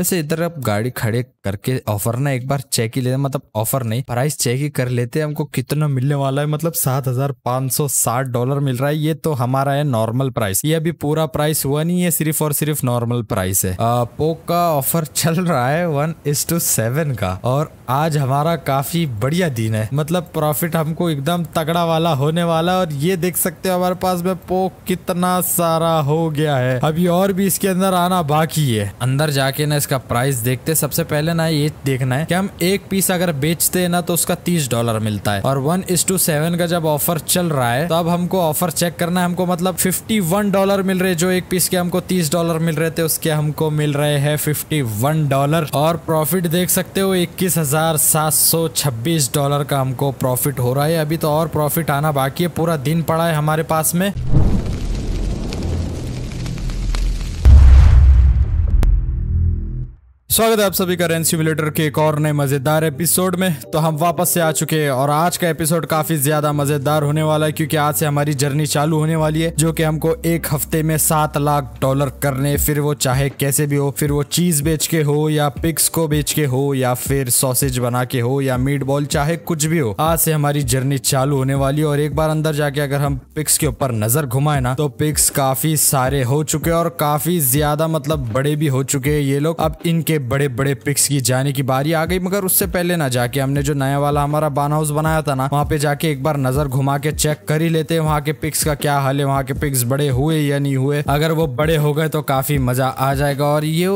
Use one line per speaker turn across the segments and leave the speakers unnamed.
वैसे इधर आप गाड़ी खड़े करके ऑफर ना एक बार चेक ही लेते मतलब ऑफर नहीं प्राइस चेक ही कर लेते हमको कितना मिलने वाला है मतलब सात हजार पाँच सौ साठ डॉलर मिल रहा है ये तो हमारा है नॉर्मल प्राइस ये अभी पूरा प्राइस हुआ नहीं है सिर्फ और सिर्फ नॉर्मल प्राइस है आ, पोक का ऑफर चल रहा है वन इज टू सेवन का और आज हमारा काफी बढ़िया दिन है मतलब प्रॉफिट हमको एकदम तगड़ा वाला होने वाला और ये देख सकते हो हमारे पास में पोक कितना सारा हो गया है अभी और भी इसके अंदर आना बाकी है अंदर जाके ना इसका इसका प्राइस देखते सबसे पहले ना ये देखना है कि हम एक पीस अगर बेचते हैं ना तो उसका तीस डॉलर मिलता है और वन इस टू सेवन का जब ऑफर चल रहा है तो अब हमको ऑफर चेक करना है हमको मतलब फिफ्टी वन डॉलर मिल रहे जो एक पीस के हमको तीस डॉलर मिल रहे थे उसके हमको मिल रहे हैं फिफ्टी वन डॉलर और प्रॉफिट देख सकते हो इक्कीस हजार सात सौ छब्बीस डॉलर का हमको प्रॉफिट हो रहा है अभी तो और प्रॉफिट आना बाकी है पूरा दिन पड़ा है हमारे पास में स्वागत है आप सभी का रेन सिमुलेटर के एक और नए मज़ेदार एपिसोड में तो हम वापस से आ चुके हैं और आज का एपिसोड काफ़ी ज़्यादा मज़ेदार होने वाला है क्योंकि आज से हमारी जर्नी चालू होने वाली है जो कि हमको एक हफ्ते में सात लाख डॉलर करने फिर वो चाहे कैसे भी हो फिर वो चीज़ बेच के हो या पिक्स को बेच के हो या फिर सॉसेज बना के हो या मीट बॉल चाहे कुछ भी हो आज से हमारी जर्नी चालू होने वाली है और एक बार अंदर जाके अगर हम पिक्स के ऊपर नज़र घुमाए ना तो पिक्स काफ़ी सारे हो चुके और काफ़ी ज़्यादा मतलब बड़े भी हो चुके हैं ये लोग अब इनके बड़े बड़े पिक्स की जाने की बारी आ गई मगर उससे पहले ना जाके हमने जो नया वाला हमारा बान हाउस बनाया था ना वहाँ पे जाके एक बार नजर घुमा के चेक कर ही लेते वहाँ के पिक्स का क्या हाल है वहाँ के पिक्स बड़े हुए या नहीं हुए अगर वो बड़े हो गए तो काफी मजा आ जाएगा और ये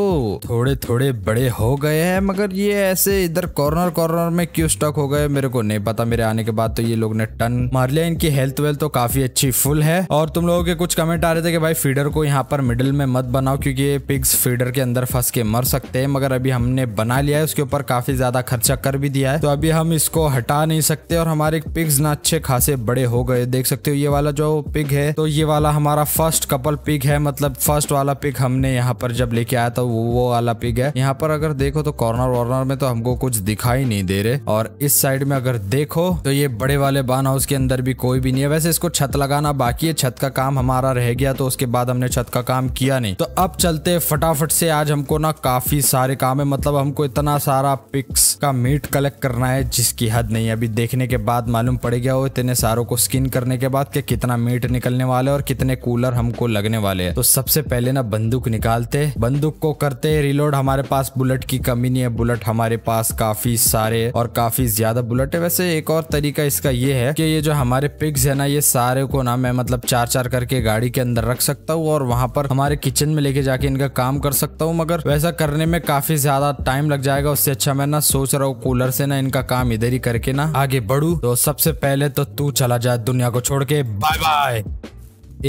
थोड़े थोड़े बड़े हो गए है मगर ये ऐसे इधर कॉर्नर कॉर्नर में क्यों स्टॉक हो गए मेरे को नहीं पता मेरे आने के बाद तो ये लोग ने टन मार लिया इनकी हेल्थ वेल्थ तो काफी अच्छी फुल है और तुम लोगों के कुछ कमेंट आ रहे थे कि भाई फीडर को यहाँ पर मिडिल में मत बनाओ क्योंकि ये पिग्स फीडर के अंदर फंस के मर सकते हैं मगर अभी हमने बना लिया है उसके ऊपर काफी ज्यादा खर्चा कर भी दिया है तो अभी हम इसको हटा नहीं सकते और हमारे पिग्स ना अच्छे खासे बड़े हो गए देख सकते हो ये वाला जो पिग है तो ये वाला हमारा फर्स्ट कपल पिग है मतलब फर्स्ट वाला पिग हमने यहाँ पर जब लेके आया था वो वो वाला पिग है यहाँ पर अगर देखो तो कॉर्नर वॉर्नर में तो हमको कुछ दिखाई नहीं दे रहे और इस साइड में अगर देखो तो ये बड़े वाले बान हाउस के अंदर भी कोई भी नहीं है वैसे इसको छत लगाना बाकी है छत का काम हमारा रह गया तो उसके बाद हमने छत का काम किया नहीं तो अब चलते फटाफट से आज हमको ना काफी सारे सारे काम है मतलब हमको इतना सारा पिक्स का मीट कलेक्ट करना है जिसकी हद नहीं है अभी देखने के बाद मालूम पड़ेगा वो इतने सारों को स्किन करने के बाद के कितना मीट निकलने वाले और कितने कूलर हमको लगने वाले है तो सबसे पहले ना बंदूक निकालते बंदूक को करते रिलोड हमारे पास बुलेट की कमी नहीं है बुलेट हमारे पास काफी सारे और काफी ज्यादा बुलेट है वैसे एक और तरीका इसका ये है कि ये जो हमारे पिग्स है ना ये सारे को ना मैं मतलब चार चार करके गाड़ी के अंदर रख सकता हूँ और वहां पर हमारे किचन में लेके जाके इनका काम कर सकता हूँ मगर वैसा करने में काफ़ी ज़्यादा टाइम लग जाएगा उससे अच्छा मैं ना सोच रहा हूँ कूलर से ना इनका काम इधर ही करके ना आगे बढ़ू तो सबसे पहले तो तू चला जाए दुनिया को छोड़ के बाय बाय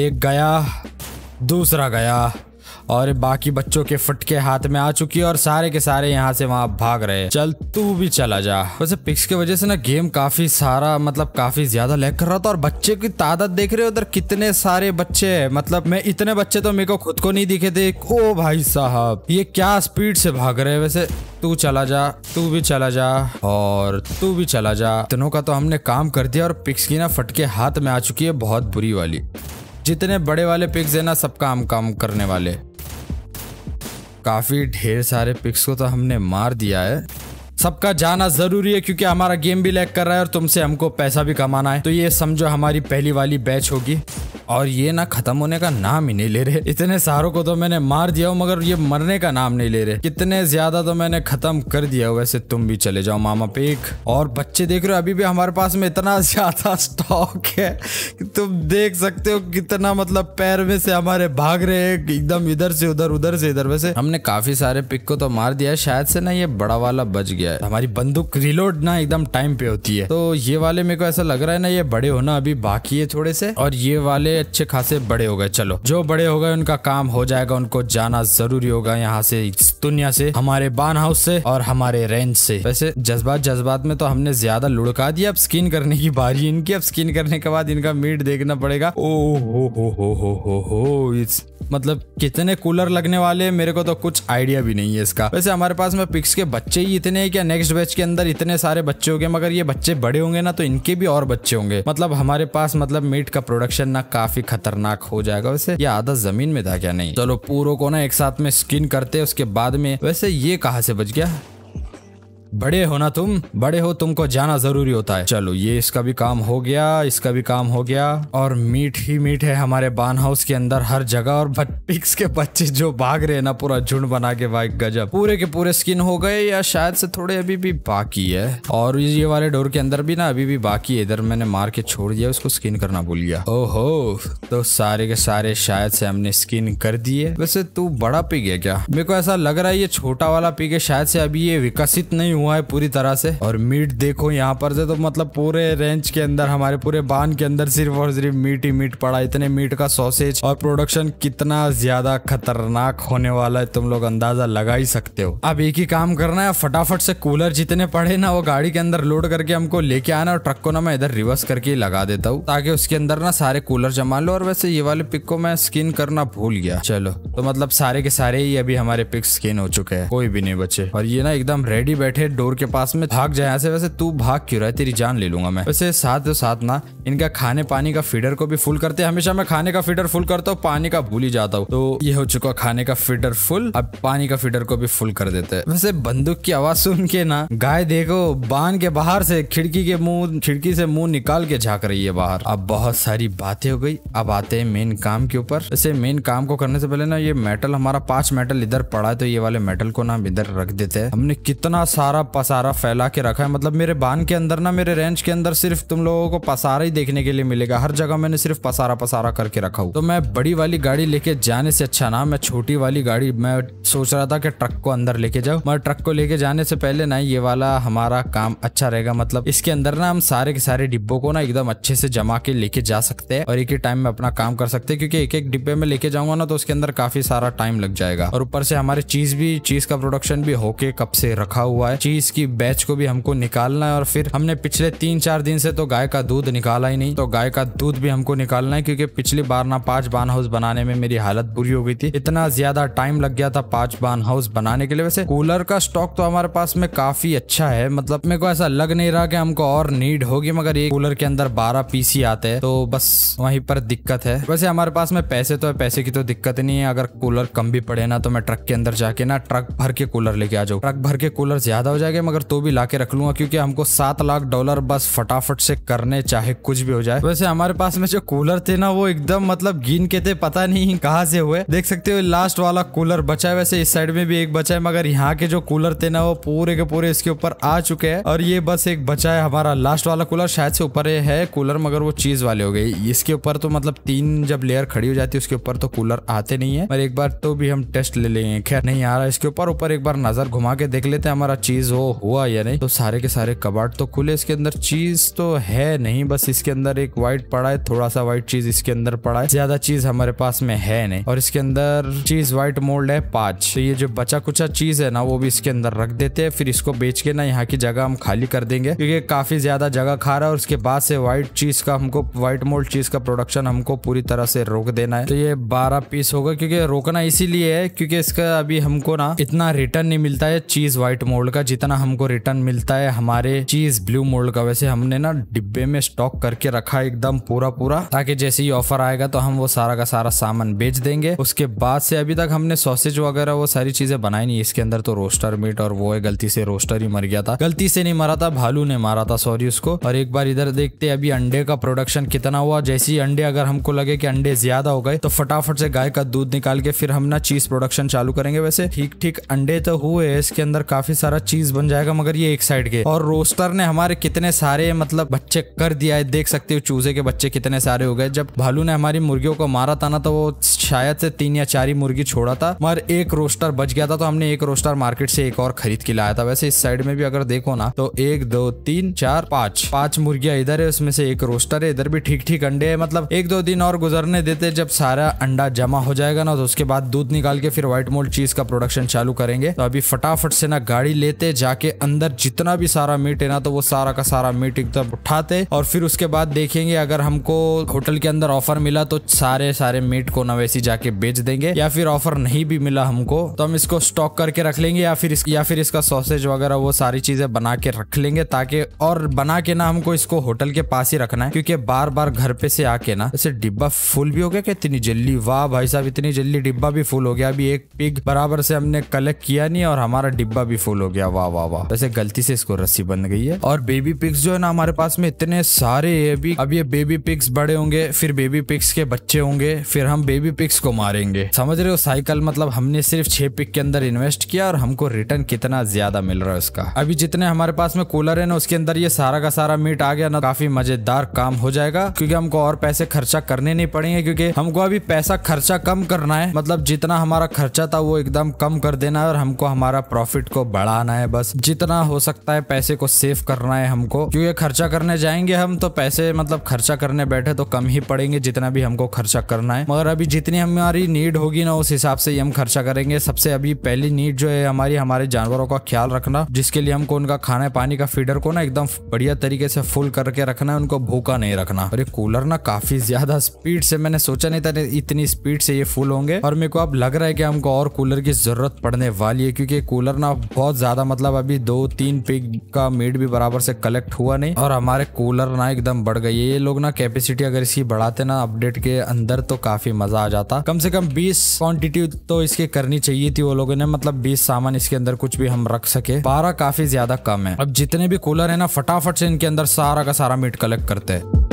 एक गया दूसरा गया और बाकी बच्चों के फटके हाथ में आ चुकी है और सारे के सारे यहाँ से वहाँ भाग रहे चल तू भी चला जा वैसे पिक्स की वजह से ना गेम काफी सारा मतलब काफी ज्यादा लैग कर रहा था और बच्चे की तादाद देख रहे हो उधर कितने सारे बच्चे है मतलब मैं इतने बच्चे तो मेरे को खुद को नहीं दिखे थे ओ भाई साहब ये क्या स्पीड से भाग रहे है वैसे तू चला जा तू भी चला जा और तू भी चला जा इतनों का तो हमने काम कर दिया और पिक्स की ना फटके हाथ में आ चुकी है बहुत बुरी वाली जितने बड़े वाले पिक्स है ना सबका हम काम करने वाले काफ़ी ढेर सारे पिक्स को तो हमने मार दिया है सबका जाना जरूरी है क्योंकि हमारा गेम भी लैग कर रहा है और तुमसे हमको पैसा भी कमाना है तो ये समझो हमारी पहली वाली बैच होगी और ये ना खत्म होने का नाम ही नहीं ले रहे इतने सारों को तो मैंने मार दिया हूँ मगर ये मरने का नाम नहीं ले रहे कितने ज्यादा तो मैंने खत्म कर दिया वैसे तुम भी चले जाओ मामा पेक और बच्चे देख रहे हो अभी भी हमारे पास में इतना ज्यादा स्टॉक है कि तुम देख सकते हो कितना मतलब पैर में से हमारे भाग रहे है एकदम इधर से उधर उधर से इधर वैसे हमने काफी सारे पिक को तो मार दिया शायद से ना ये बड़ा वाला बच गया गया है हमारी बंदूक रिलोड ना एकदम टाइम पे होती है तो ये वाले मेरे को ऐसा लग रहा है ना ये बड़े होना अभी बाकी है थोड़े से और ये वाले अच्छे खासे बड़े हो गए चलो जो बड़े हो गए उनका काम हो जाएगा उनको जाना जरूरी होगा यहाँ से इस दुनिया से हमारे बान हाउस से और हमारे रेंज से वैसे जज्बात जज्बात में तो हमने ज्यादा लुड़का दिया अब स्किन करने की बारी इनकी अब स्किन करने के बाद इनका मीट देखना पड़ेगा ओ हो हो हो हो हो, हो, हो मतलब कितने कूलर लगने वाले हैं मेरे को तो कुछ आइडिया भी नहीं है इसका वैसे हमारे पास में पिक्स के बच्चे ही इतने हैं क्या नेक्स्ट बैच के अंदर इतने सारे बच्चे होंगे मगर ये बच्चे बड़े होंगे ना तो इनके भी और बच्चे होंगे मतलब हमारे पास मतलब मीट का प्रोडक्शन ना काफी खतरनाक हो जाएगा वैसे ये आधा जमीन में था क्या नहीं चलो पूरों को ना एक साथ में स्किन करते उसके बाद में वैसे ये कहाँ से बच गया बड़े हो ना तुम बड़े हो तुमको जाना जरूरी होता है चलो ये इसका भी काम हो गया इसका भी काम हो गया और मीट ही मीट है हमारे बान हाउस के अंदर हर जगह और पिक्स के बच्चे जो भाग रहे हैं ना पूरा झुंड बना के भाई गजब पूरे के पूरे स्किन हो गए या शायद से थोड़े अभी भी बाकी है और ये वाले डोर के अंदर भी ना अभी भी बाकी है इधर मैंने मार के छोड़ दिया उसको स्किन करना भूल गया ओहो तो सारे के सारे शायद से हमने स्किन कर दिए वैसे तू बड़ा पिग है क्या मेरे को ऐसा लग रहा है ये छोटा वाला पिग है शायद से अभी ये विकसित नहीं हुआ हुआ है पूरी तरह से और मीट देखो यहाँ पर से तो मतलब पूरे रेंज के अंदर हमारे पूरे बान के अंदर सिर्फ और सिर्फ मीट ही मीट पड़ा इतने मीट का सॉसेज और प्रोडक्शन कितना ज्यादा खतरनाक होने वाला है तुम लोग अंदाजा लगा ही सकते हो अब एक ही काम करना है फटाफट से कूलर जितने पड़े ना वो गाड़ी के अंदर लोड करके हमको लेके आना और ट्रक को ना मैं इधर रिवर्स करके लगा देता हूँ ताकि उसके अंदर ना सारे कूलर जमा लो और वैसे ये वाले पिक को मैं स्किन करना भूल गया चलो तो मतलब सारे के सारे ही अभी हमारे पिक स्किन हो चुके हैं कोई भी नहीं बचे और ये ना एकदम रेडी बैठे है डोर के पास में भाग जाए ऐसे वैसे तू भाग क्यों रहा है तेरी जान ले लूंगा मैं वैसे साथ तो साथ ना इनका खाने पानी का फीडर को भी फुल करते हैं हमेशा मैं खाने का फीडर फुल करता हूँ पानी का भूल ही जाता हूँ तो ये हो चुका खाने का फीडर फुल अब पानी का फीडर को भी फुल कर देते हैं वैसे बंदूक की आवाज सुन के ना गाय देखो बांध के बाहर से खिड़की के मुंह खिड़की से मुंह निकाल के झाक रही है बाहर अब बहुत सारी बातें हो गई अब आते हैं मेन काम के ऊपर वैसे मेन काम को करने से पहले ना ये मेटल हमारा पांच मेटल इधर पड़ा है तो ये वाले मेटल को ना हम इधर रख देते हैं हमने कितना सारा पसारा पसारा फैला के रखा है मतलब मेरे बान के अंदर ना मेरे रेंज के अंदर सिर्फ तुम लोगों को पसारा ही देखने के लिए मिलेगा हर जगह मैंने सिर्फ पसारा पसारा करके रखा हूँ तो मैं बड़ी वाली गाड़ी लेके जाने से अच्छा ना मैं छोटी वाली गाड़ी मैं सोच रहा था कि ट्रक को अंदर लेके जाओ मगर ट्रक को लेके जाने से पहले ना ये वाला हमारा काम अच्छा रहेगा मतलब इसके अंदर ना हम सारे के सारे डिब्बों को ना एकदम अच्छे से जमा के लेके जा सकते हैं और एक ही टाइम में अपना काम कर सकते हैं क्योंकि एक एक डिब्बे में लेके जाऊंगा ना तो उसके अंदर काफी सारा टाइम लग जाएगा और ऊपर से हमारे चीज भी चीज का प्रोडक्शन भी होके कब से रखा हुआ है चीज की बैच को भी हमको निकालना है और फिर हमने पिछले तीन चार दिन से तो गाय का दूध निकाला ही नहीं तो गाय का दूध भी हमको निकालना है क्योंकि पिछली बार ना पांच बान हाउस बनाने में मेरी हालत बुरी हो गई थी इतना ज्यादा टाइम लग गया था पांच बान हाउस बनाने के लिए वैसे कूलर का स्टॉक तो हमारे पास में काफी अच्छा है मतलब मेरे को ऐसा लग नहीं रहा कि हमको और नीड होगी मगर एक कूलर के अंदर बारह पीस ही आते हैं तो बस वहीं पर दिक्कत है वैसे हमारे पास में पैसे तो है पैसे की तो दिक्कत नहीं है अगर कूलर कम भी पड़े ना तो मैं ट्रक के अंदर जाके ना ट्रक भर के कूलर लेके आ जाऊँ ट्रक भर के कूलर ज्यादा हो जाएगा मगर तो भी ला के रख लूंगा क्योंकि हमको सात लाख डॉलर बस फटाफट से करने चाहे कुछ भी हो जाए वैसे हमारे पास में जो कूलर थे ना वो एकदम मतलब गिन के थे पता नहीं कहाँ से हुए देख सकते हो लास्ट वाला कूलर बचा है वैसे इस साइड में भी एक बचा है मगर यहाँ के जो कूलर थे ना वो पूरे के पूरे इसके ऊपर आ चुके हैं और ये बस एक बचा है हमारा लास्ट वाला कूलर शायद से ऊपर है कूलर मगर वो चीज वाले हो गई इसके ऊपर तो मतलब तीन जब लेयर खड़ी हो जाती है उसके ऊपर तो कूलर आते नहीं है मगर एक बार तो भी हम टेस्ट ले लेंगे खैर नहीं आ रहा इसके ऊपर ऊपर एक बार नजर घुमा के देख लेते हैं हमारा चीज चीज हो हुआ या नहीं तो सारे के सारे कबाट तो खुले इसके अंदर चीज तो है नहीं बस इसके अंदर एक व्हाइट पड़ा है थोड़ा सा व्हाइट चीज इसके अंदर पड़ा है ज्यादा चीज हमारे पास में है नहीं और इसके अंदर चीज व्हाइट मोल्ड है पांच तो ये जो बचा कुचा चीज है ना वो भी इसके अंदर रख देते हैं फिर इसको बेच के ना यहाँ की जगह हम खाली कर देंगे क्योंकि काफी ज्यादा जगह खा रहा है और उसके बाद से व्हाइट चीज का हमको व्हाइट मोल्ड चीज का प्रोडक्शन हमको पूरी तरह से रोक देना है तो ये बारह पीस होगा क्योंकि रोकना इसीलिए है क्योंकि इसका अभी हमको ना इतना रिटर्न नहीं मिलता है चीज व्हाइट मोल्ड का जितना हमको रिटर्न मिलता है हमारे चीज ब्लू मोल्ड का वैसे हमने ना डिब्बे में स्टॉक करके रखा एकदम पूरा पूरा ताकि जैसे ही ऑफर आएगा तो हम वो सारा का सारा सामान बेच देंगे उसके बाद से अभी तक हमने सॉसेज वगैरह वो सारी चीजें बनाई नहीं इसके अंदर तो रोस्टर मीट और वो है गलती से रोस्टर ही मर गया था गलती से नहीं मरा था भालू ने मारा था सॉरी उसको और एक बार इधर देखते अभी अंडे का प्रोडक्शन कितना हुआ जैसे ही अंडे अगर हमको लगे कि अंडे ज्यादा हो गए तो फटाफट से गाय का दूध निकाल के फिर हम ना चीज प्रोडक्शन चालू करेंगे वैसे ठीक ठीक अंडे तो हुए इसके अंदर काफी सारा चीज पीस बन जाएगा मगर ये एक साइड के और रोस्टर ने हमारे कितने सारे मतलब बच्चे कर दिया है देख सकते हो चूजे के बच्चे कितने सारे हो गए जब भालू ने हमारी मुर्गियों को मारा था ना तो वो शायद से तीन या चार ही मुर्गी छोड़ा था मगर एक रोस्टर बच गया था तो हमने एक रोस्टर मार्केट से एक और खरीद के लाया था वैसे इस साइड में भी अगर देखो ना तो एक दो तीन चार पांच पांच मुर्गियां इधर है उसमें से एक रोस्टर है इधर भी ठीक ठीक अंडे है मतलब एक दो दिन और गुजरने देते जब सारा अंडा जमा हो जाएगा ना तो उसके बाद दूध निकाल के फिर व्हाइट मोल्ड चीज का प्रोडक्शन चालू करेंगे तो अभी फटाफट से ना गाड़ी लेते जाके अंदर जितना भी सारा मीट है ना तो वो सारा का सारा मीट एकदम उठाते और फिर उसके बाद देखेंगे अगर हमको होटल के अंदर ऑफर मिला तो सारे सारे मीट को वैसी जाके बेच देंगे या फिर ऑफर नहीं भी मिला हमको तो हम इसको स्टॉक करके रख लेंगे या फिर या फिर इसका सॉसेज वगैरह वो सारी चीजें बना के रख लेंगे ताकि और बना के ना हमको इसको होटल के पास ही रखना है क्योंकि बार बार घर पे से आके ना ऐसे डिब्बा फुल भी हो गया इतनी जल्दी वाह भाई साहब इतनी जल्दी डिब्बा भी फुल हो गया अभी एक पिग बराबर से हमने कलेक्ट किया नहीं और हमारा डिब्बा भी फुल हो गया वाह वाह वाह वैसे गलती से इसको रस्सी बन गई है और बेबी पिक्स जो है ना हमारे पास में इतने सारे अभी अब ये बेबी पिक्स बड़े होंगे फिर बेबी पिक्स के बच्चे होंगे फिर हम बेबी पिक्स को मारेंगे समझ रहे हो साइकिल मतलब हमने सिर्फ छह पिक के अंदर इन्वेस्ट किया और हमको रिटर्न कितना ज्यादा मिल रहा है उसका अभी जितने हमारे पास में कूलर है ना उसके अंदर ये सारा का सारा मीट आ गया ना काफी मजेदार काम हो जाएगा क्योंकि हमको और पैसे खर्चा करने नहीं पड़ेंगे क्योंकि हमको अभी पैसा खर्चा कम करना है मतलब जितना हमारा खर्चा था वो एकदम कम कर देना है और हमको हमारा प्रॉफिट को बढ़ाना है है बस जितना हो सकता है पैसे को सेव करना है हमको क्योंकि खर्चा करने जाएंगे हम तो पैसे मतलब खर्चा करने बैठे तो कम ही पड़ेंगे जितना भी हमको खर्चा करना है मगर अभी जितनी हमारी नीड होगी ना उस हिसाब से ही हम खर्चा करेंगे सबसे अभी पहली नीड जो है हमारी हमारे जानवरों का ख्याल रखना जिसके लिए हमको उनका खाने पानी का फीडर को ना एकदम बढ़िया तरीके से फुल करके रखना है उनको भूखा नहीं रखना और कूलर ना काफी ज्यादा स्पीड से मैंने सोचा नहीं था इतनी स्पीड से ये फुल होंगे और मेरे को अब लग रहा है कि हमको और कूलर की जरूरत पड़ने वाली है क्योंकि कूलर ना बहुत ज्यादा मतलब मतलब अभी दो तीन पिग का मीट भी बराबर से कलेक्ट हुआ नहीं और हमारे कूलर ना एकदम बढ़ गई ये लोग ना कैपेसिटी अगर इसकी बढ़ाते ना अपडेट के अंदर तो काफी मजा आ जाता कम से कम बीस क्वान्टिटी तो इसके करनी चाहिए थी वो लोगों ने मतलब बीस सामान इसके अंदर कुछ भी हम रख सके बारह काफी ज्यादा कम है अब जितने भी कूलर है ना फटाफट से इनके अंदर सारा का सारा मीट कलेक्ट करते हैं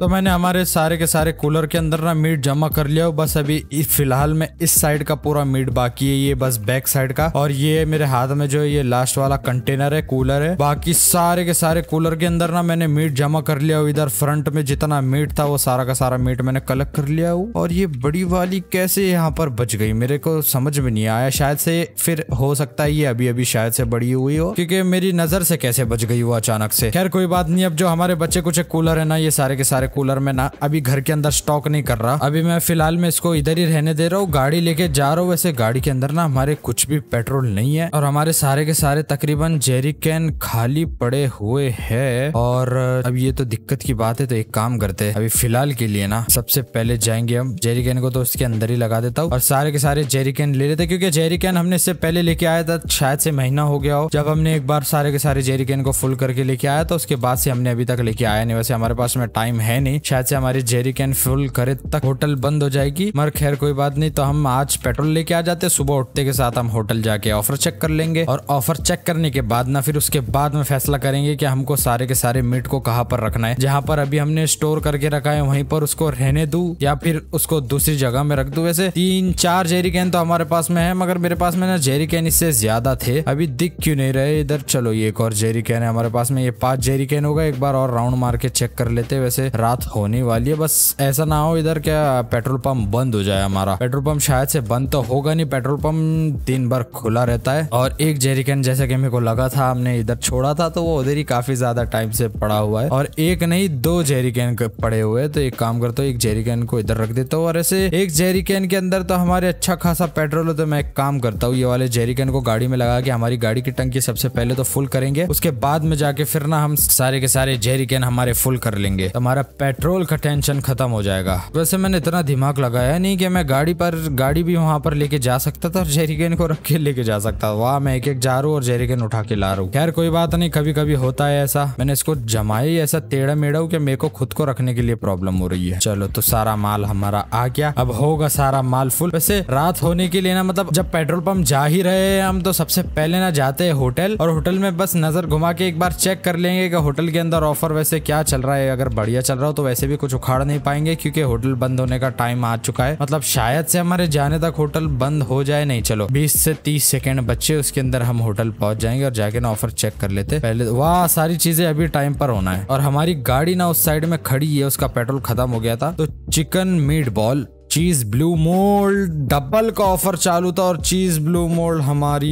तो मैंने हमारे सारे के सारे कूलर के अंदर ना मीट जमा कर लिया बस अभी फिलहाल में इस साइड का पूरा मीट बाकी है ये बस बैक साइड का और ये मेरे हाथ में जो ये लास्ट वाला कंटेनर है कूलर है बाकी सारे के सारे कूलर के अंदर ना मैंने मीट जमा कर लिया इधर फ्रंट में जितना मीट था वो सारा का सारा मीट मैंने कलेक्ट कर लिया और ये बड़ी वाली कैसे यहाँ पर बच गई मेरे को समझ में नहीं आया शायद से फिर हो सकता है ये अभी अभी शायद से बड़ी हुई हो क्योंकि मेरी नजर से कैसे बच गई वो अचानक से खैर कोई बात नहीं अब जो हमारे बच्चे कुछ कूलर है ना ये सारे के सारे कूलर में ना अभी घर के अंदर स्टॉक नहीं कर रहा अभी मैं फिलहाल में इसको इधर ही रहने दे रहा हूँ गाड़ी लेके जा रहा हूँ वैसे गाड़ी के अंदर ना हमारे कुछ भी पेट्रोल नहीं है और हमारे सारे के सारे तकरीबन जेरी कैन खाली पड़े हुए है और अब ये तो दिक्कत की बात है तो एक काम करते है अभी फिलहाल के लिए ना सबसे पहले जाएंगे हम जेरी कैन को तो उसके अंदर ही लगा देता हूँ और सारे के सारे जेरी कैन ले लेते क्यूँकी जेरी कैन हमने इससे पहले लेके आया था शायद से महीना हो गया हो जब हमने एक बार सारे के सारे जेरी कैन को फुल करके लेके आया था उसके बाद से हमने अभी तक लेके आया नहीं वैसे हमारे पास में टाइम है है नहीं शायद से हमारी जेरी कैन फुल करे तक होटल बंद हो जाएगी मगर खैर कोई बात नहीं तो हम आज पेट्रोल लेके आ जाते सुबह उठते के साथ हम होटल जाके ऑफर चेक कर लेंगे और ऑफर चेक करने के बाद ना फिर उसके बाद में फैसला करेंगे कि हमको सारे के सारे मीट को कहाँ पर रखना है जहाँ पर अभी हमने स्टोर करके रखा है वहीं पर उसको रहने दू या फिर उसको दूसरी जगह में रख दू वैसे तीन चार जेरी कैन तो हमारे पास में है मगर मेरे पास में ना जेरी कैन इससे ज्यादा थे अभी दिख क्यों नहीं रहे इधर चलो ये एक और जेरी कैन है हमारे पास में ये पांच जेरी कैन होगा एक बार और राउंड मार के चेक कर लेते वैसे रात होने वाली है बस ऐसा ना हो इधर क्या पेट्रोल पंप बंद हो जाए हमारा पेट्रोल पंप शायद से बंद तो होगा नहीं पेट्रोल पंप दिन भर खुला रहता है और एक जेरिकन जैसे कि मेरे को लगा था हमने इधर छोड़ा था तो वो उधर ही काफी ज्यादा टाइम से पड़ा हुआ है और एक नहीं दो जेरिकेन पड़े हुए तो एक काम करता हूँ एक जेरिकेन को इधर रख देता हूँ और ऐसे एक जेरिकेन के अंदर तो हमारे अच्छा खासा पेट्रोल है तो मैं एक काम करता हूँ ये वाले जेरिकेन को गाड़ी में लगा के हमारी गाड़ी की टंकी सबसे पहले तो फुल करेंगे उसके बाद में जाके फिर ना हम सारे के सारे जेरिकेन हमारे फुल कर लेंगे तो हमारा पेट्रोल का टेंशन खत्म हो जाएगा वैसे मैंने इतना दिमाग लगाया नहीं कि मैं गाड़ी पर गाड़ी भी वहाँ पर लेके जा सकता था और जेरिकेन को रख के लेके जा सकता था वहाँ मैं एक एक जा रू और जेरिकेन उठा के ला रू खैर कोई बात नहीं कभी कभी होता है ऐसा मैंने इसको जमाई ऐसा टेढ़ा मेढ़ा हूँ की मेरे को खुद को रखने के लिए प्रॉब्लम हो रही है चलो तो सारा माल हमारा आ गया अब होगा सारा माल फुल वैसे रात होने के लिए ना मतलब जब पेट्रोल पंप जा ही रहे हैं हम तो सबसे पहले ना जाते हैं होटल और होटल में बस नजर घुमा के एक बार चेक कर लेंगे कि होटल के अंदर ऑफर वैसे क्या चल रहा है अगर बढ़िया चल रहा है रहा हूँ तो वैसे भी कुछ उखाड़ नहीं पाएंगे क्योंकि होटल बंद होने का टाइम आ चुका है मतलब शायद से हमारे जाने तक होटल बंद हो जाए नहीं चलो बीस से तीस सेकेंड बच्चे उसके अंदर हम होटल पहुंच जाएंगे और जाके ना ऑफर चेक कर लेते पहले तो, वाह सारी चीजें अभी टाइम पर होना है और हमारी गाड़ी ना उस साइड में खड़ी है उसका पेट्रोल खत्म हो गया था तो chicken meat ball cheese blue mould double का ऑफर चालू था और चीज ब्लू मोल्ड हमारी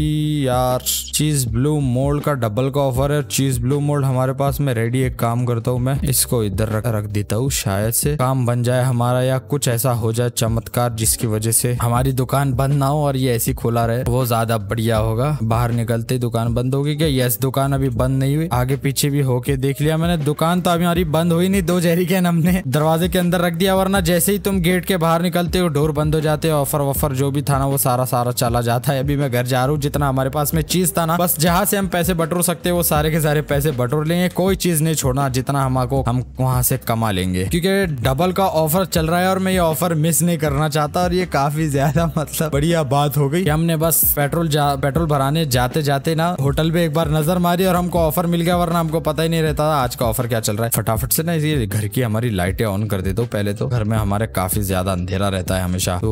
यार चीज ब्लू मोल्ड का डबल का ऑफर है चीज ब्लू मोल्ड हमारे पास में रेडी एक काम करता हूँ मैं इसको इधर रख रख देता हूँ शायद से काम बन जाए हमारा या कुछ ऐसा हो जाए चमत्कार जिसकी वजह से हमारी दुकान बंद ना हो और ये ऐसी खुला रहे वो ज्यादा बढ़िया होगा बाहर निकलते ही दुकान बंद होगी क्या यस दुकान अभी बंद नहीं हुई आगे पीछे भी होके देख लिया मैंने दुकान तो अभी हमारी बंद हुई नहीं दो जहरी के हमने दरवाजे के अंदर रख दिया वरना जैसे ही तुम गेट के बाहर निकलते हो डोर बंद हो जाते हैं ऑफर वफर जो भी था ना वो सारा सारा चला जाता है अभी मैं घर जा रहा हूँ जितना हमारे पास में चीज था ना बस जहाँ से हम पैसे बटोर सकते वो सारे के सारे पैसे बटोर लेंगे कोई चीज नहीं छोड़ना जितना हमको हम वहाँ से कमा लेंगे क्योंकि डबल का ऑफर चल रहा है और मैं ये ऑफर मिस नहीं करना चाहता और ये काफी ज्यादा मतलब बढ़िया बात हो गई हमने बस पेट्रोल पेट्रोल भराने जाते जाते ना होटल पे एक बार नजर मारी और हमको ऑफर मिल गया वरना हमको पता ही नहीं रहता था आज का ऑफर क्या चल रहा है फटाफट से ना ये घर की हमारी लाइटें ऑन कर दे दो पहले तो घर में हमारे काफी ज्यादा अंधेरा घिरा रहता है हमेशा तो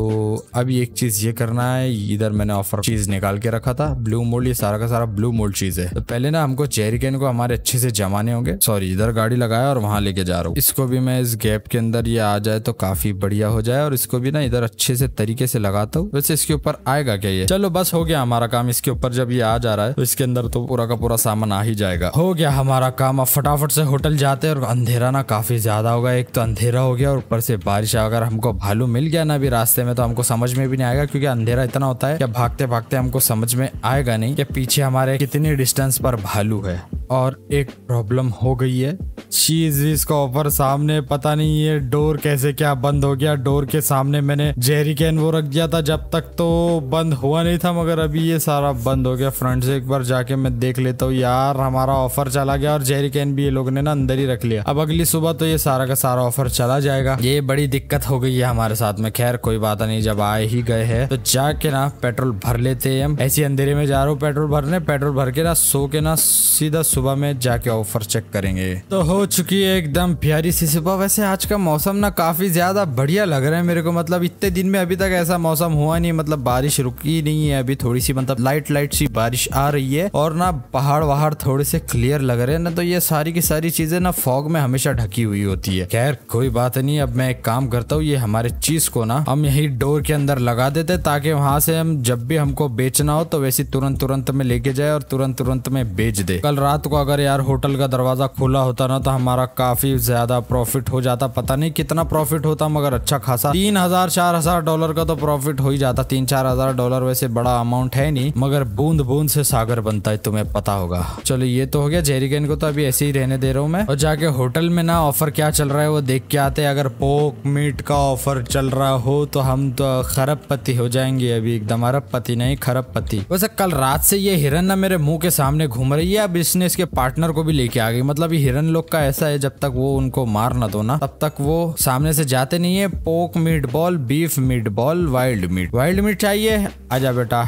अब एक चीज़ ये करना है इधर मैंने ऑफर चीज़ निकाल के रखा था ब्लू मोल्ड ये सारा का सारा ब्लू मोल्ड चीज़ है तो पहले ना हमको चेरिकेन को हमारे अच्छे से जमाने होंगे सॉरी इधर गाड़ी लगाया और वहां लेके जा रहा हूँ इसको भी मैं इस गैप के अंदर ये आ जाए तो काफ़ी बढ़िया हो जाए और इसको भी ना इधर अच्छे से तरीके से लगाता हूँ वैसे इसके ऊपर आएगा क्या ये चलो बस हो गया हमारा काम इसके ऊपर जब ये आ जा रहा है तो इसके अंदर तो पूरा का पूरा सामान आ ही जाएगा हो गया हमारा काम अब फटाफट से होटल जाते हैं और अंधेरा ना काफ़ी ज़्यादा होगा एक तो अंधेरा हो गया और ऊपर से बारिश अगर हमको भालू मिल गया ना अभी रास्ते में तो हमको समझ में भी नहीं आएगा क्योंकि अंधेरा इतना होता है कि भागते भागते हमको समझ में आएगा नहीं कि पीछे हमारे कितनी डिस्टेंस पर भालू है और एक प्रॉब्लम हो गई है चीज इसका ऊपर सामने पता नहीं ये डोर कैसे क्या बंद हो गया डोर के सामने मैंने जेरी कैन वो रख दिया था जब तक तो बंद हुआ नहीं था मगर अभी ये सारा बंद हो गया फ्रंट से एक बार जाके मैं देख लेता हूँ यार हमारा ऑफर चला गया और जेरी कैन भी ये लोग ने ना अंदर ही रख लिया अब अगली सुबह तो ये सारा का सारा ऑफर चला जाएगा ये बड़ी दिक्कत हो गई है हमारे साथ में खैर कोई बात नहीं जब आए ही गए है तो जाके ना पेट्रोल भर लेते हैं हम ऐसी अंधेरे में जा रहा हूँ पेट्रोल भरने पेट्रोल भर के ना सो के ना सीधा सुबह में जाके ऑफर चेक करेंगे तो हो चुकी है एकदम प्यारी सी सुबह वैसे आज का मौसम ना काफी ज्यादा बढ़िया लग रहा है मेरे को मतलब इतने दिन में अभी तक ऐसा मौसम हुआ नहीं मतलब बारिश रुकी नहीं है अभी थोड़ी सी मतलब लाइट लाइट सी बारिश आ रही है और ना पहाड़ वहाड़ थोड़े से क्लियर लग रहे हैं ना तो ये सारी की सारी चीजें ना फॉग में हमेशा ढकी हुई होती है खैर कोई बात नहीं अब मैं एक काम करता हूँ ये हमारे चीज को ना हम यही डोर के अंदर लगा देते ताकि वहां से हम जब भी हमको बेचना हो तो वैसे तुरंत तुरंत में लेके जाए और तुरंत तुरंत में बेच दे कल रात रात को अगर यार होटल का दरवाज़ा खुला होता ना तो हमारा काफ़ी ज़्यादा प्रॉफिट हो जाता पता नहीं कितना प्रॉफिट होता मगर अच्छा खासा तीन हज़ार चार हज़ार डॉलर का तो प्रॉफिट हो ही जाता तीन चार हज़ार डॉलर वैसे बड़ा अमाउंट है नहीं मगर बूंद बूंद से सागर बनता है तुम्हें पता होगा चलो ये तो हो गया जेरिकेन को तो अभी ऐसे ही रहने दे रहा हूँ मैं और जाके होटल में ना ऑफर क्या चल रहा है वो देख के आते अगर पोक मीट का ऑफर चल रहा हो तो हम तो खरब पति हो जाएंगे अभी एकदम अरब पति नहीं खरब पति वैसे कल रात से ये हिरन ना मेरे मुंह के सामने घूम रही है अब इसने इसके पार्टनर को भी लेके आ गई मतलब ये हिरन लोग का ऐसा है जब तक वो उनको मार ना दो ना तब तक वो सामने से जाते नहीं है pork meat ball beef meat ball wild meat wild meat चाहिए आजा बेटा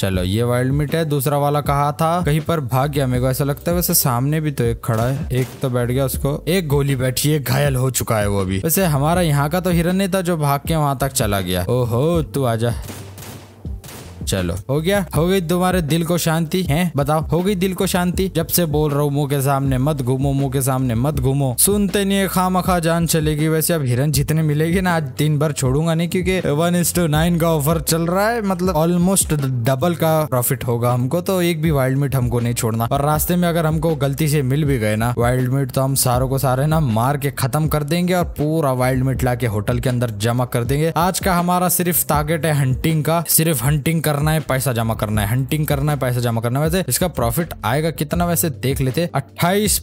चलो ये वाइल्ड मीट है दूसरा वाला कहा था कहीं पर भाग गया मेरे को ऐसा लगता है वैसे सामने भी तो एक खड़ा है एक तो बैठ गया उसको एक गोली बैठी है घायल हो चुका है वो अभी वैसे हमारा यहाँ का तो हिरन नहीं था जो भाग के वहां तक चला गया ओहो तू आजा चलो हो गया हो गई तुम्हारे दिल को शांति है बताओ हो गई दिल को शांति जब से बोल रहा हूँ मुंह के सामने मत घूमो मुंह के सामने मत घूमो सुनते नहीं है खाम खा जान चलेगी वैसे अब हिरन जितने मिलेगी ना आज दिन भर छोड़ूंगा नहीं क्योंकि वन इज टू नाइन का ऑफर चल रहा है मतलब ऑलमोस्ट डबल का प्रॉफिट होगा हमको तो एक भी वाइल्ड मीट हमको नहीं छोड़ना और रास्ते में अगर हमको गलती से मिल भी गए ना वाइल्ड मीट तो हम सारों को सारे ना मार के खत्म कर देंगे और पूरा वाइल्ड मीट ला के होटल के अंदर जमा कर देंगे आज का हमारा सिर्फ टारगेट है हंटिंग का सिर्फ हंटिंग कर करना है पैसा जमा करना है हंटिंग करना है पैसा जमा करना है वैसे इसका प्रॉफिट आएगा कितना वैसे देख लेते अट्ठाईस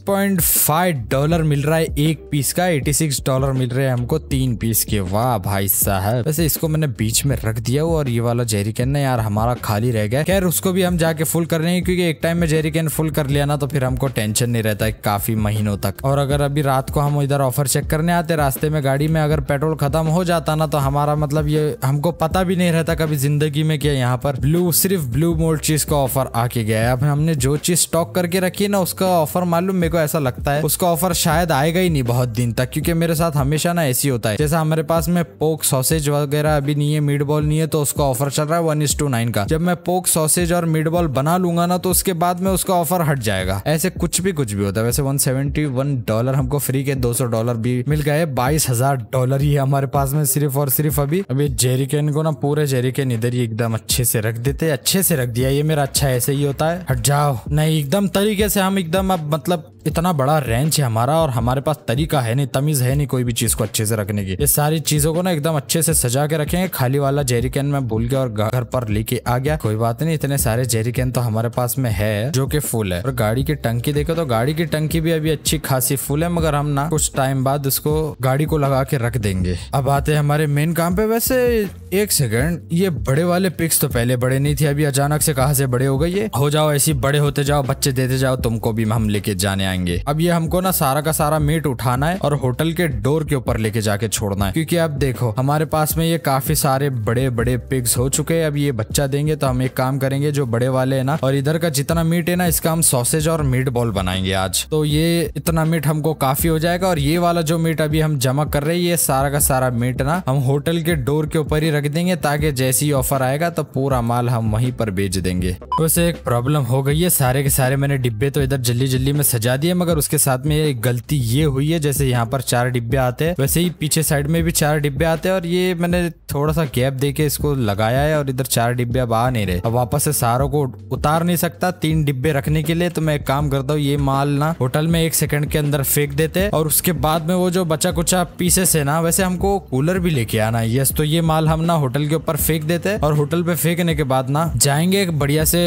डॉलर मिल रहा है एक पीस का एटी डॉलर मिल रहे हैं हमको तीन पीस के वाह भाई साहब वैसे इसको मैंने बीच में रख दिया और ये वाला जेरिकन ना यार हमारा खाली रह गया खैर उसको भी हम जाके फुल कर लेंगे क्योंकि एक टाइम में जेरिकन फुल कर लिया ना तो फिर हमको टेंशन नहीं रहता है काफी महीनों तक और अगर अभी रात को हम इधर ऑफर चेक करने आते रास्ते में गाड़ी में अगर पेट्रोल खत्म हो जाता ना तो हमारा मतलब ये हमको पता भी नहीं रहता कभी जिंदगी में क्या यहाँ पर ब्लू सिर्फ ब्लू मोल्ड चीज का ऑफर आके गया है अब हमने जो चीज स्टॉक करके रखी है ना उसका ऑफर मालूम मेरे को ऐसा लगता है उसका ऑफर शायद आएगा ही नहीं बहुत दिन तक क्योंकि मेरे साथ हमेशा ना ऐसी होता है जैसे हमारे पास में पोक सॉसेज वगैरह अभी नहीं है मीट बॉल नहीं है तो उसका ऑफर चल रहा है वन इज टू नाइन का जब मैं पोक सॉसेज और मीट बॉल बना लूंगा ना तो उसके बाद में उसका ऑफर हट जाएगा ऐसे कुछ भी कुछ भी होता है वैसे वन सेवेंटी वन डॉलर हमको फ्री के दो सौ डॉलर भी मिल गए बाईस हजार डॉलर ही हमारे पास में सिर्फ और सिर्फ अभी अभी जेरिकेन को ना पूरे जेरिकेन इधर ही एकदम अच्छे से से रख देते अच्छे से रख दिया ये मेरा अच्छा ऐसे ही होता है हट जाओ नहीं एकदम तरीके से हम एकदम अब मतलब इतना बड़ा रेंज है हमारा और हमारे पास तरीका है नहीं तमीज है नहीं कोई भी चीज को अच्छे से रखने की ये सारी चीजों को ना एकदम अच्छे से सजा के रखेंगे खाली वाला जेरी कैन में भूल गया और घर पर लेके आ गया कोई बात नहीं इतने सारे जेरी कैन तो हमारे पास में है जो की फुल है और गाड़ी की टंकी देखो तो गाड़ी की टंकी भी अभी अच्छी खासी फुल है मगर हम ना कुछ टाइम बाद उसको गाड़ी को लगा के रख देंगे अब आते हैं हमारे मेन काम पे वैसे एक सेकंड ये बड़े वाले पिक्स तो पहले बड़े नहीं थे अभी अचानक से कहा से बड़े हो गए ये हो जाओ ऐसी बड़े होते जाओ बच्चे देते जाओ तुमको भी हम लेके जाने आए आएंगे अब ये हमको ना सारा का सारा मीट उठाना है और होटल के डोर के ऊपर लेके जाके छोड़ना है क्योंकि अब देखो हमारे पास में ये काफी सारे बड़े बड़े पिग्स हो चुके हैं अब ये बच्चा देंगे तो हम एक काम करेंगे जो बड़े वाले है ना और इधर का जितना मीट है ना इसका हम सॉसेज और मीट बॉल बनाएंगे आज तो ये इतना मीट हमको काफी हो जाएगा और ये वाला जो मीट अभी हम जमा कर रहे हैं ये सारा का सारा मीट ना हम होटल के डोर के ऊपर ही रख देंगे ताकि जैसे ही ऑफर आएगा तो पूरा माल हम वहीं पर बेच देंगे वैसे एक प्रॉब्लम हो गई है सारे के सारे मैंने डिब्बे तो इधर जल्दी जल्दी में सजा दिया मगर उसके साथ में गलती ये हुई है जैसे यहाँ पर चार डिब्बे आते हैं वैसे ही पीछे साइड में भी चार डिब्बे आते हैं और ये मैंने थोड़ा सा गैप दे के इसको लगाया है और इधर चार डिब्बे अब आ नहीं रहे अब वापस से सारों को उतार नहीं सकता तीन डिब्बे रखने के लिए तो मैं एक काम करता हूँ ये माल ना होटल में एक सेकंड के अंदर फेंक देते हैं और उसके बाद में वो जो बचा कुचा पीसेस है ना वैसे हमको कूलर भी लेके आना यस तो ये माल हम ना होटल के ऊपर फेंक देते हैं और होटल पे फेंकने के बाद ना जाएंगे एक बढ़िया से